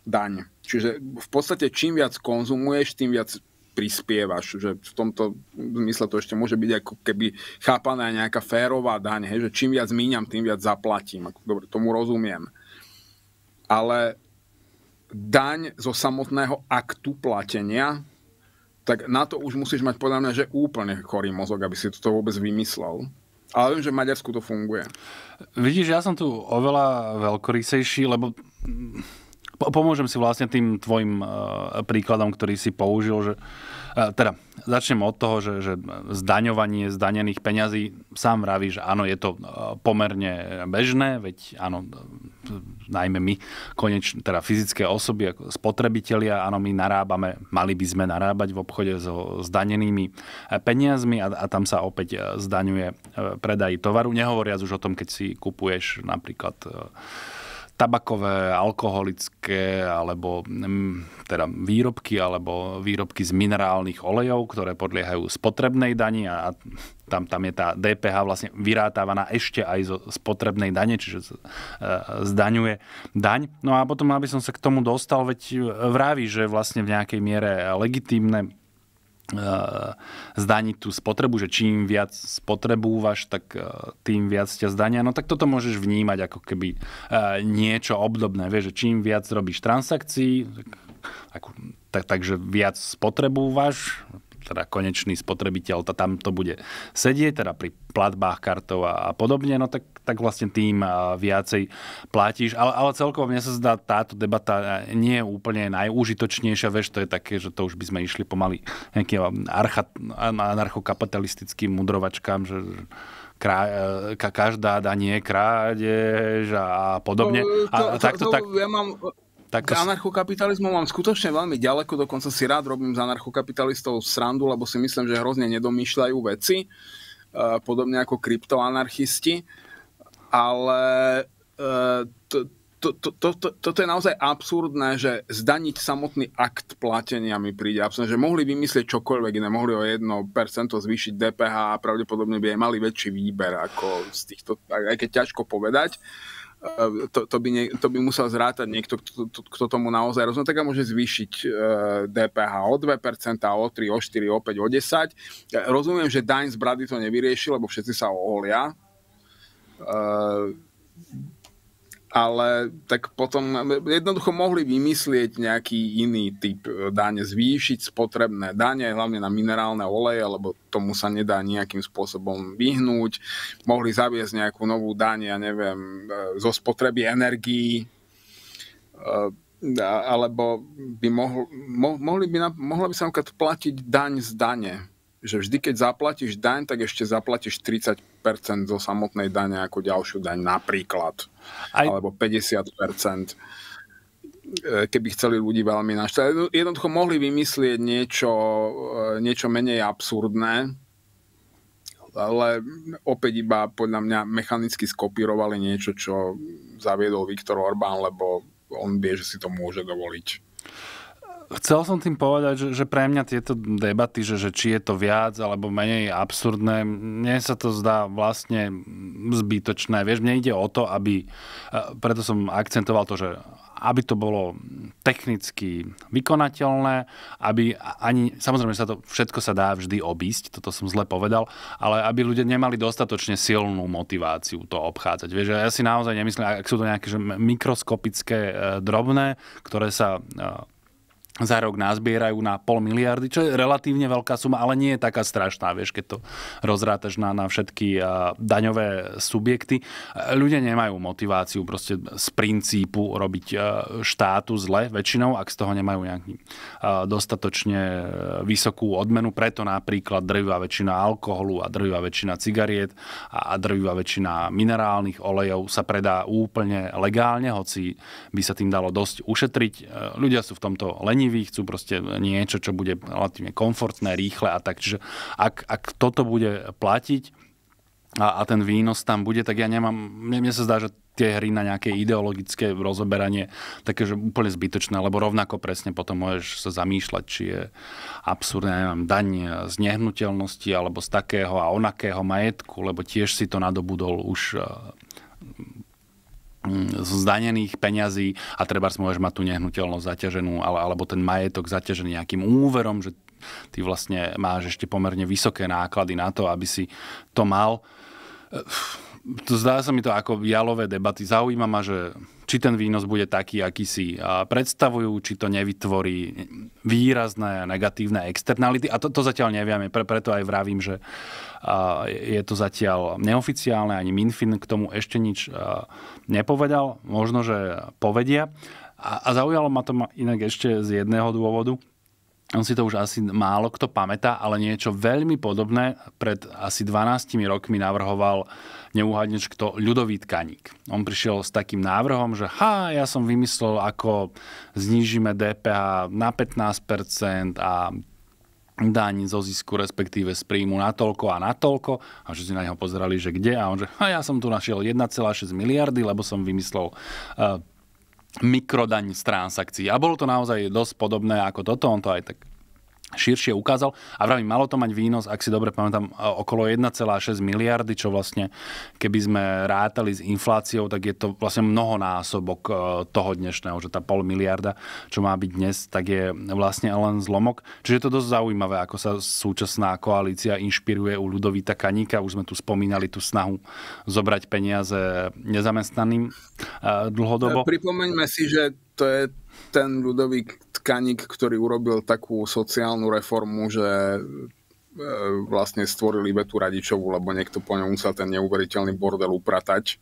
Speaker 1: Daň. Čiže v podstate čím viac konzumuješ, tým viac prispievaš, že v tomto zmysle to ešte môže byť ako keby chápaná nejaká férová daň, hej, že čím viac míňam, tým viac zaplatím. Dobre, tomu rozumiem. Ale daň zo samotného aktu platenia, tak na to už musíš mať podľa mňa, že úplne chorý mozog, aby si toto vôbec vymyslel. Ale viem, že v Maďarsku to funguje.
Speaker 2: Vidíš, ja som tu oveľa veľkorysejší, lebo po, pomôžem si vlastne tým tvojim uh, príkladom, ktorý si použil, že e, teda začnem od toho, že, že zdaňovanie zdanených peňazí, sám vraví, že áno, je to e, pomerne bežné, veď áno, najmä my, koneč, teda fyzické osoby, ako spotrebitelia, áno, my narábame, mali by sme narábať v obchode so zdanenými peniazmi a, a tam sa opäť zdaňuje predaj tovaru, nehovoriac už o tom, keď si kupuješ napríklad tabakové, alkoholické alebo mm, teda výrobky alebo výrobky z minerálnych olejov, ktoré podliehajú spotrebnej dani a tam, tam je tá DPH vlastne vyrátávaná ešte aj zo spotrebnej dane, čiže e, zdaňuje daň. No a potom, aby som sa k tomu dostal, veď vraví, že vlastne v nejakej miere legitímne E, zdaniť tú spotrebu, že čím viac spotrebúvaš, tak e, tým viac ťa zdania. No tak toto môžeš vnímať ako keby e, niečo obdobné. Vieš, že čím viac robíš transakcií, tak, tak, takže viac spotrebúvaš, teda konečný spotrebiteľ, to tam to bude sedieť, teda pri platbách kartov a, a podobne, no tak, tak vlastne tým viacej platíš. Ale, ale celkovo mne sa zdá, táto debata nie je úplne najúžitočnejšia, veš, to je také, že to už by sme išli pomaly nejakým anarchokapitalistickým mudrovačkám, že krá, e, každá danie krádež a podobne. No, a, to, to, takto, to, tak... Ja
Speaker 1: mám tak... K anarchokapitalizmu mám skutočne veľmi ďaleko, dokonca si rád robím z anarchokapitalistov srandu, lebo si myslím, že hrozne nedomýšľajú veci, e, podobne ako kryptoanarchisti, ale e, to, to, to, to, to, toto je naozaj absurdné, že zdaniť samotný akt platenia mi príde absurdné, že mohli vymyslieť čokoľvek iné, mohli o 1% zvýšiť DPH a pravdepodobne by aj mali väčší výber ako z týchto, aj keď ťažko povedať. Uh, E, to, to, by, nie, to by musel zrátať niekto, kto, kto tomu naozaj rozumie, no, tak môže zvýšiť e, DPH o 2%, o 3, o 4, o 5, o 10. rozumiem, že daň z brady to nevyrieši, lebo všetci sa oholia. E, ale tak potom jednoducho mohli vymyslieť nejaký iný typ e, dane, zvýšiť spotrebné dane, hlavne na minerálne oleje, lebo tomu sa nedá nejakým spôsobom vyhnúť. Mohli zaviesť nejakú novú daň, ja neviem, e, zo spotreby energií, e, alebo by mohol, mo, mohli by, mohla by sa napríklad platiť daň z dane. Že vždy, keď zaplatíš daň, tak ešte zaplatíš 30 zo samotnej dane ako ďalšiu daň napríklad. Aj... Alebo 50 e, keby chceli ľudí veľmi naštať. No, jednoducho mohli vymyslieť niečo, e, niečo menej absurdné, ale opäť iba podľa mňa mechanicky skopírovali niečo, čo zaviedol Viktor Orbán, lebo on vie, že si to môže dovoliť.
Speaker 2: Chcel som tým povedať, že, že pre mňa tieto debaty, že, že či je to viac alebo menej absurdné, mne sa to zdá vlastne zbytočné. Vieš, mne ide o to, aby, e, preto som akcentoval to, že aby to bolo technicky vykonateľné, aby ani, samozrejme, sa to, všetko sa dá vždy obísť, toto som zle povedal, ale aby ľudia nemali dostatočne silnú motiváciu to obchádzať. Vieš, ja si naozaj nemyslím, ak sú to nejaké že mikroskopické, e, drobné, ktoré sa e, za rok nazbierajú na pol miliardy, čo je relatívne veľká suma, ale nie je taká strašná, vieš, keď to rozrátaš na, na všetky daňové subjekty. Ľudia nemajú motiváciu proste z princípu robiť štátu zle väčšinou, ak z toho nemajú nejaký dostatočne vysokú odmenu, preto napríklad drvivá väčšina alkoholu a drvivá väčšina cigariet a drvivá väčšina minerálnych olejov sa predá úplne legálne, hoci by sa tým dalo dosť ušetriť. Ľudia sú v tomto lení lenivý, chcú proste niečo, čo bude relatívne komfortné, rýchle a tak. Čiže ak, ak toto bude platiť a, a ten výnos tam bude, tak ja nemám, mne, mne sa zdá, že tie hry na nejaké ideologické rozoberanie také, že úplne zbytočné, lebo rovnako presne potom môžeš sa zamýšľať, či je absurdné, neviem, daň z nehnuteľnosti alebo z takého a onakého majetku, lebo tiež si to nadobudol už Mm, zdanených peňazí a treba môžeš mať tú nehnuteľnosť zaťaženú alebo ten majetok zaťažený nejakým úverom, že ty vlastne máš ešte pomerne vysoké náklady na to, aby si to mal. To zdá sa mi to ako jalové debaty. Zaujíma ma, že či ten výnos bude taký, aký si predstavujú, či to nevytvorí výrazné negatívne externality. A to, to zatiaľ nevieme. Pre, preto aj vravím, že uh, je to zatiaľ neoficiálne, ani Minfin k tomu ešte nič e, nepovedal, možno, že povedia. A zaujalo ma to inak ešte z jedného dôvodu. On si to už asi málo kto pamätá, ale niečo veľmi podobné pred asi 12 rokmi navrhoval neúhadneč kto ľudový tkaník. On prišiel s takým návrhom, že ha, ja som vymyslel, ako znížime DPH na 15% a daň zo zisku, respektíve z príjmu na toľko a na toľko. A že si na neho pozerali, že kde. A on že, a ja som tu našiel 1,6 miliardy, lebo som vymyslel uh, mikrodaň z transakcií. A bolo to naozaj dosť podobné ako toto. On to aj tak širšie ukázal. A vravím, malo to mať výnos, ak si dobre pamätám, e, okolo 1,6 miliardy, čo vlastne, keby sme rátali s infláciou, tak je to vlastne mnohonásobok e, toho dnešného, že tá pol miliarda, čo má byť dnes, tak je vlastne len zlomok. Čiže je to dosť zaujímavé, ako sa súčasná koalícia inšpiruje u Ľudovita Kaníka. Už sme tu spomínali tú snahu zobrať peniaze nezamestnaným e, dlhodobo.
Speaker 1: Pripomeňme si, že to je ten ľudový tkaník, ktorý urobil takú sociálnu reformu, že e, vlastne stvorili vetu Radičovu, lebo niekto po ňom musel ten neuveriteľný bordel upratať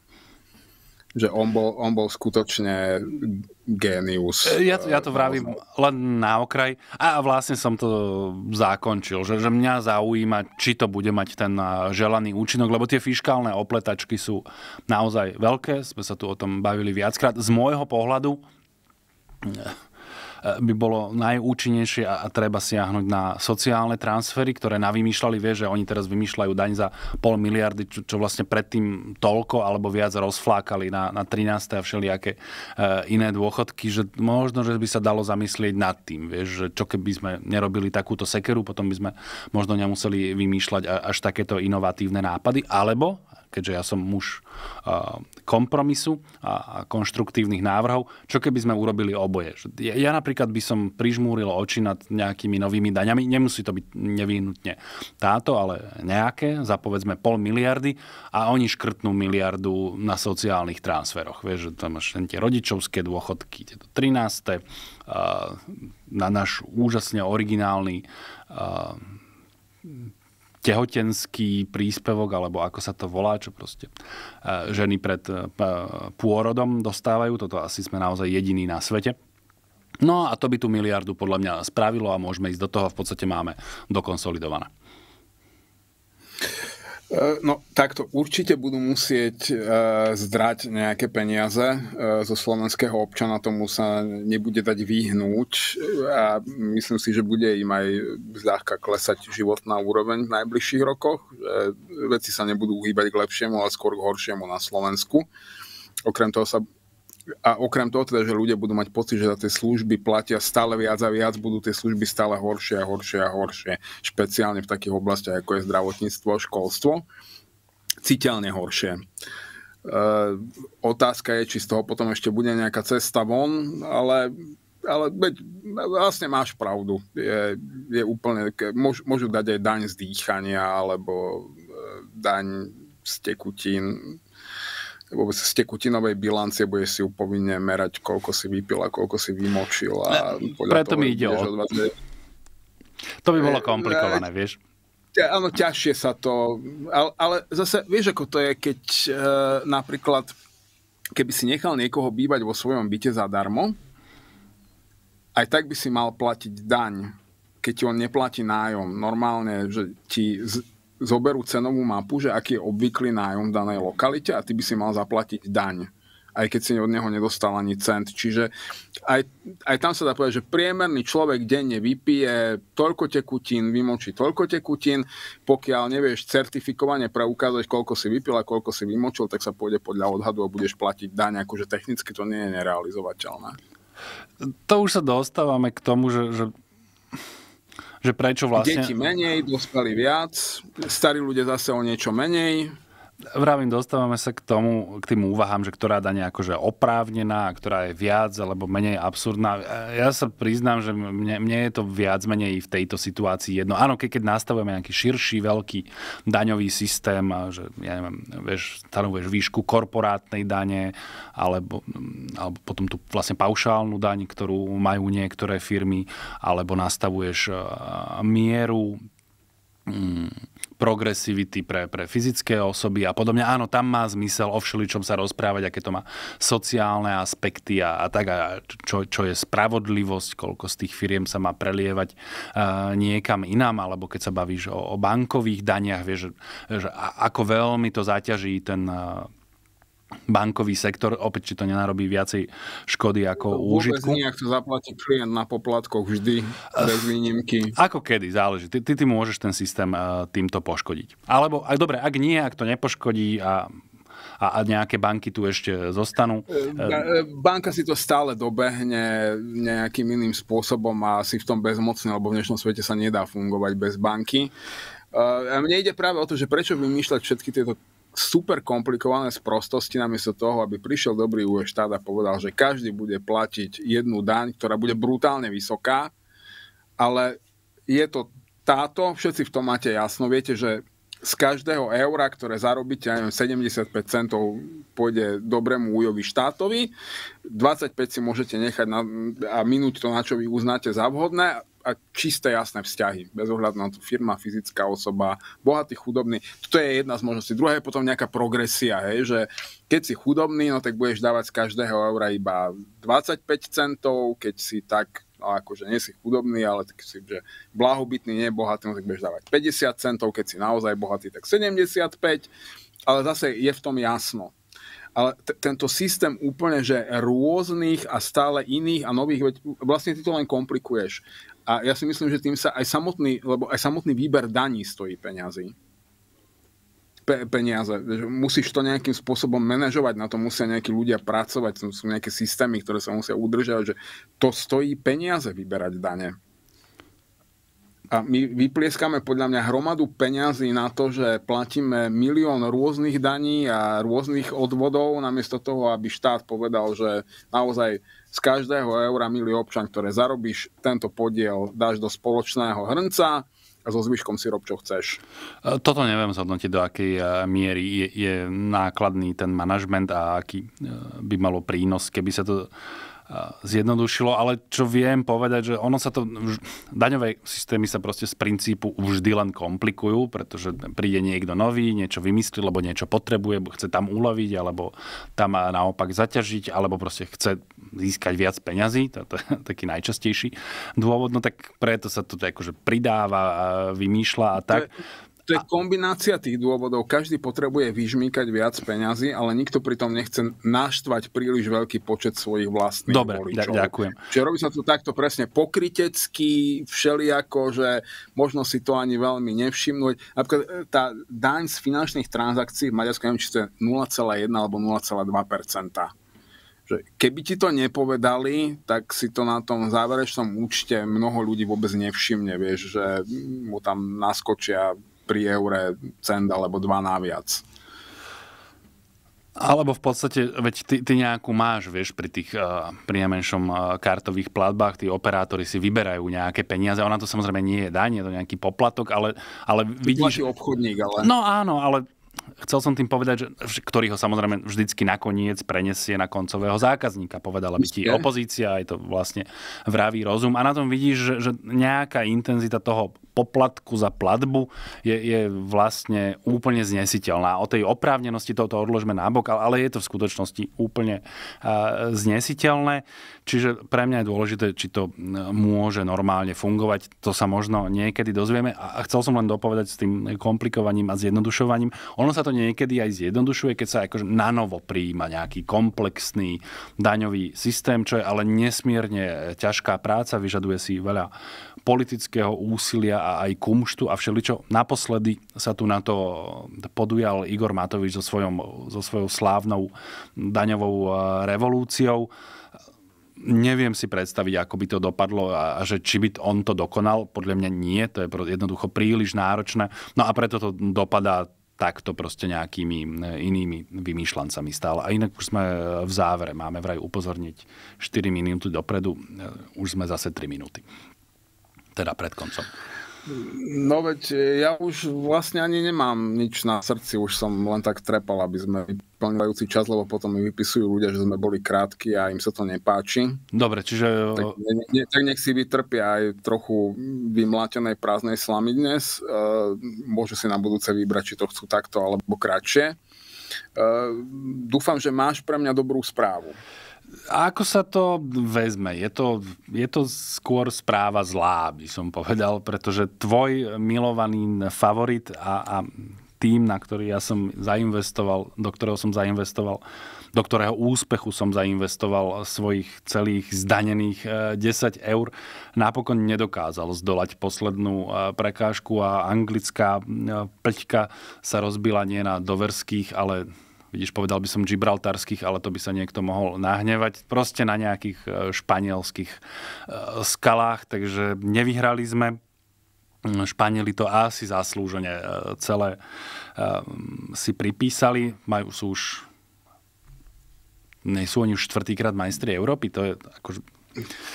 Speaker 1: že on bol, on bol skutočne
Speaker 2: génius. Ja, e, ja to e, vravím len na okraj a vlastne som to zákončil, že, že mňa zaujíma, či to bude mať ten želaný účinok, lebo tie fiškálne opletačky sú naozaj veľké, sme sa tu o tom bavili viackrát. Z môjho pohľadu Eh, by bolo najúčinnejšie a treba siahnuť na sociálne transfery, ktoré navymýšľali, vie, že oni teraz vymýšľajú daň za pol miliardy, čo, čo vlastne predtým toľko alebo viac rozflákali na, na 13. a všelijaké e, iné dôchodky, že možno, že by sa dalo zamyslieť nad tým, vie, že čo keby sme nerobili takúto sekeru, potom by sme možno nemuseli vymýšľať až takéto inovatívne nápady, alebo, keďže ja som muž kompromisu a konštruktívnych návrhov, čo keby sme urobili oboje. Ja napríklad by som prižmúril oči nad nejakými novými daňami, nemusí to byť nevyhnutne táto, ale nejaké, za povedzme pol miliardy a oni škrtnú miliardu na sociálnych transferoch. Vieš, že tam máš tie rodičovské dôchodky, tieto 13. na náš úžasne originálny tehotenský príspevok, alebo ako sa to volá, čo proste e, ženy pred e, e, pôrodom dostávajú. Toto asi sme naozaj jediní na svete. No a to by tú miliardu podľa mňa spravilo a môžeme ísť do toho. V podstate máme dokonsolidované.
Speaker 1: E, no takto, určite budú musieť e, zdrať nejaké peniaze e, zo slovenského občana, tomu sa nebude dať vyhnúť e, a myslím si, že bude im aj zľahka klesať životná úroveň v najbližších rokoch. E, veci sa nebudú uhýbať k lepšiemu, ale skôr k horšiemu na Slovensku. Okrem toho sa a okrem toho teda, že ľudia budú mať pocit, že za tie služby platia stále viac a viac, budú tie služby stále horšie a horšie a horšie, špeciálne v takých oblastiach ako je zdravotníctvo, školstvo, citeľne horšie. E, otázka je, či z toho potom ešte bude nejaká cesta von, ale, ale beď, vlastne máš pravdu. Je, je úplne, môž, môžu dať aj daň z dýchania alebo e, daň z tekutín, vôbec z tekutinovej bilancie budeš si upovinne povinne merať, koľko si vypil a koľko si vymočil. A Preto mi ide o... 20... To by bolo komplikované, vieš. Áno, ťažšie sa to... Ale, ale zase, vieš, ako to je, keď e, napríklad, keby si nechal niekoho bývať vo svojom byte zadarmo, aj tak by si mal platiť daň, keď ti on neplatí nájom. Normálne, že ti zoberú cenovú mapu, že aký je obvyklý nájom v danej lokalite a ty by si mal zaplatiť daň aj keď si od neho nedostal ani cent. Čiže aj, aj tam sa dá povedať, že priemerný človek denne vypije toľko tekutín, vymočí toľko tekutín, pokiaľ nevieš certifikovane preukázať, koľko si vypil a koľko si vymočil, tak sa pôjde podľa odhadu a budeš platiť daň, akože technicky to nie je nerealizovateľné.
Speaker 2: To už sa dostávame k tomu, že, že že prečo vlastne... Deti
Speaker 1: menej, dospelí viac, starí ľudia zase o niečo menej,
Speaker 2: vravím, dostávame sa k tomu, k tým úvahám, že ktorá daň je akože oprávnená, a ktorá je viac alebo menej absurdná. Ja sa priznám, že mne, mne je to viac menej v tejto situácii jedno. Áno, keď, keď nastavujeme nejaký širší, veľký daňový systém, že ja neviem, vieš, stanovuješ výšku korporátnej dane, alebo, alebo potom tú vlastne paušálnu daň, ktorú majú niektoré firmy, alebo nastavuješ mieru mm, progresivity pre, pre fyzické osoby a podobne. Áno, tam má zmysel o všeličom sa rozprávať, aké to má sociálne aspekty a, a tak, a čo, čo je spravodlivosť, koľko z tých firiem sa má prelievať uh, niekam inám, alebo keď sa bavíš o, o bankových daniach, vieš, že, že ako veľmi to zaťaží ten... Uh, bankový sektor, opäť či to nenarobí viacej škody ako to úžitku. Vôbec ak to zaplatí klient na poplatkoch vždy, bez výnimky. Ako kedy, záleží. Ty, ty, ty môžeš ten systém eh, týmto poškodiť. Alebo, ak, dobre, ak nie, ak to nepoškodí a a, a nejaké banky tu ešte zostanú? Eh, eh,
Speaker 1: banka si to stále dobehne nejakým iným spôsobom a si v tom bezmocný, lebo v dnešnom svete sa nedá fungovať bez banky. A mne ide práve o to, že prečo vymýšľať všetky tieto super komplikované z prostosti namiesto toho, aby prišiel dobrý UE štát a povedal, že každý bude platiť jednu daň, ktorá bude brutálne vysoká, ale je to táto, všetci v tom máte jasno, viete, že z každého eura, ktoré zarobíte, ja neviem, 75 centov pôjde dobrému újovi štátovi, 25 si môžete nechať na, a minúť to, na čo vy uznáte za vhodné, a čisté jasné vzťahy, bez ohľadu na to firma, fyzická osoba, bohatý, chudobný. Toto je jedna z možností. Druhá je potom nejaká progresia, hej, že keď si chudobný, no tak budeš dávať z každého eura iba 25 centov, keď si tak a no akože nie si chudobný, ale tak si, že blahobytný, nie bohatý, no tak budeš dávať 50 centov, keď si naozaj bohatý, tak 75, ale zase je v tom jasno ale t- tento systém úplne, že rôznych a stále iných a nových, veď vlastne ty to len komplikuješ. A ja si myslím, že tým sa aj samotný, lebo aj samotný výber daní stojí peniazy. Pe- peniaze. Musíš to nejakým spôsobom manažovať, na to musia nejakí ľudia pracovať, sú nejaké systémy, ktoré sa musia udržať, že to stojí peniaze vyberať dane. A my vyplieskame podľa mňa hromadu peňazí na to, že platíme milión rôznych daní a rôznych odvodov, namiesto toho, aby štát povedal, že naozaj z každého eura, milý občan, ktoré zarobíš, tento podiel dáš do spoločného hrnca a so zvyškom si rob, čo chceš.
Speaker 2: E, toto neviem zhodnotiť, do akej e, miery je, je nákladný ten manažment a aký e, by malo prínos, keby sa to E, zjednodušilo, ale čo viem povedať, že ono sa to, daňové systémy sa proste z princípu vždy len komplikujú, pretože príde niekto nový, niečo vymyslí, lebo niečo potrebuje, chce tam uloviť, alebo tam naopak zaťažiť, alebo proste chce získať viac peňazí, to je taký najčastejší dôvod, no tak preto sa to akože pridáva, vymýšľa a tak.
Speaker 1: To je kombinácia tých dôvodov. Každý potrebuje vyžmýkať viac peňazí, ale nikto pritom nechce naštvať príliš veľký počet svojich vlastných Dobre, voličov. ďakujem. Čiže robí sa to takto presne pokrytecky, všelijako, že možno si to ani veľmi nevšimnúť. Napríklad e, tá daň z finančných transakcií v Maďarsku, neviem, či to je 0,1 alebo 0,2 že keby ti to nepovedali, tak si to na tom záverečnom účte mnoho ľudí vôbec nevšimne, vieš, že mm, mu tam naskočia pri eure cent alebo dva naviac.
Speaker 2: Alebo v podstate, veď ty, ty nejakú máš, vieš, pri tých uh, eh, priemenšom uh, eh, kartových platbách, tí operátori si vyberajú nejaké peniaze. Ona to samozrejme nie je daň, je to nejaký poplatok, ale, ale vidíš... obchodník, ale... No áno, ale chcel som tým povedať, že, ktorý ho samozrejme vždycky nakoniec prenesie na koncového zákazníka. Povedala by ti opozícia, je to vlastne vravý rozum. A na tom vidíš, že, že nejaká intenzita toho poplatku za platbu je, je vlastne úplne znesiteľná. O tej oprávnenosti toto odložme nabok, ale je to v skutočnosti úplne znesiteľné. Čiže pre mňa je dôležité, či to môže normálne fungovať. To sa možno niekedy dozvieme. A chcel som len dopovedať s tým komplikovaním a zjednodušovaním. Ono sa to niekedy aj zjednodušuje, keď sa akože nanovo prijíma nejaký komplexný daňový systém, čo je ale nesmierne ťažká práca, vyžaduje si veľa politického úsilia a aj kumštu a všeličo. Naposledy sa tu na to podujal Igor Matovič so, svojom, so svojou slávnou daňovou e, revolúciou neviem si predstaviť, ako by to dopadlo a, a že či by on to dokonal. Podľa mňa nie, to je jednoducho príliš náročné. No a preto to dopadá takto proste nejakými e, inými vymýšľancami stále. A inak už sme e, v závere, máme vraj upozorniť 4 minúty dopredu, už sme zase 3 minúty. Teda pred koncom.
Speaker 1: No veď e, ja už vlastne ani nemám nič na srdci, už som len tak trepal, aby sme vyplňujúci čas, lebo potom mi vypisujú ľudia, že sme boli krátki a im sa to nepáči. Dobre, čiže... Tak, ne, ne, tak nech si vytrpia aj trochu vymlátenej prázdnej slamy dnes. E, môže si na budúce vybrať, či to chcú takto alebo kratšie. E, dúfam, že máš pre mňa dobrú správu
Speaker 2: ako sa to vezme? Je to, je to skôr správa zlá, by som povedal, pretože tvoj milovaný favorit a, a tým, na ktorý ja som zainvestoval, do ktorého som zainvestoval, do ktorého úspechu som zainvestoval svojich celých zdanených 10 e, eur, napokon nedokázal zdolať poslednú e, prekážku a anglická e, plťka sa rozbila nie na doverských, ale Vidíš, povedal by som gibraltarských, ale to by sa niekto mohol nahnevať. Proste na nejakých e, španielských e, skalách, takže nevyhrali sme. Španieli to asi zaslúžene e, celé si pripísali. Majú, sú už nie sú oni už štvrtýkrát majstri Európy, to je akože...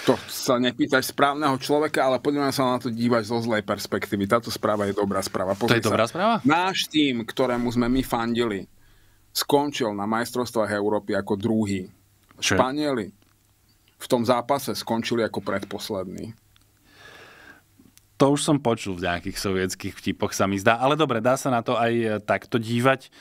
Speaker 1: To sa nepýtaš správneho človeka, ale poďme sa na to dívať zo zlej perspektívy. Táto správa je dobrá správa. Pozri to je sa. dobrá správa? Náš tým, ktorému sme my fandili, skončil na majstrovstvách Európy ako druhý. Španieli v tom
Speaker 2: zápase skončili ako predposlední. To už som počul v nejakých sovietských vtipoch, sa mi zdá. Ale dobre, dá sa na to aj eh, takto dívať.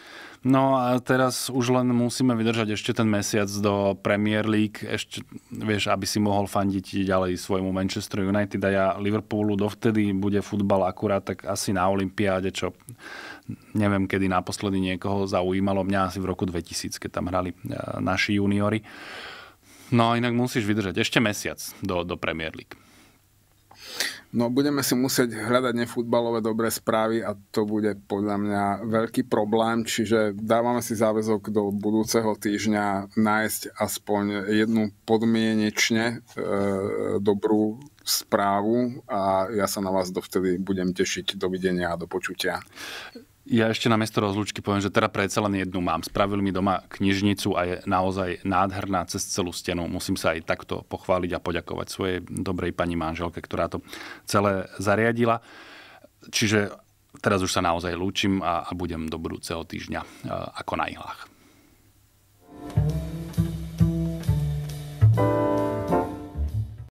Speaker 2: No a teraz už len musíme vydržať ešte ten mesiac do Premier League, ešte, vieš, aby si mohol fandiť ďalej svojmu Manchester United a ja Liverpoolu. Dovtedy bude futbal akurát tak asi na Olympiáde, čo neviem, kedy naposledy niekoho zaujímalo. Mňa asi v roku 2000, keď tam hrali e, naši juniori. No a inak musíš vydržať ešte mesiac do, do Premier League.
Speaker 1: No budeme si musieť hľadať nefutbalové dobré správy a to bude podľa mňa veľký problém, čiže dávame si záväzok do budúceho týždňa nájsť aspoň jednu podmienečne e, dobrú správu a ja sa na vás dovtedy budem tešiť. Dovidenia a do počutia.
Speaker 2: Ja ešte na miesto rozlúčky poviem, že teda predsa len jednu mám. Spravili mi doma knižnicu a je naozaj nádherná cez celú stenu. Musím sa aj takto pochváliť a poďakovať svojej dobrej pani manželke, ktorá to celé zariadila. Čiže teraz už sa naozaj lúčim a, a budem do budúceho týždňa e, ako na ihlách. thank you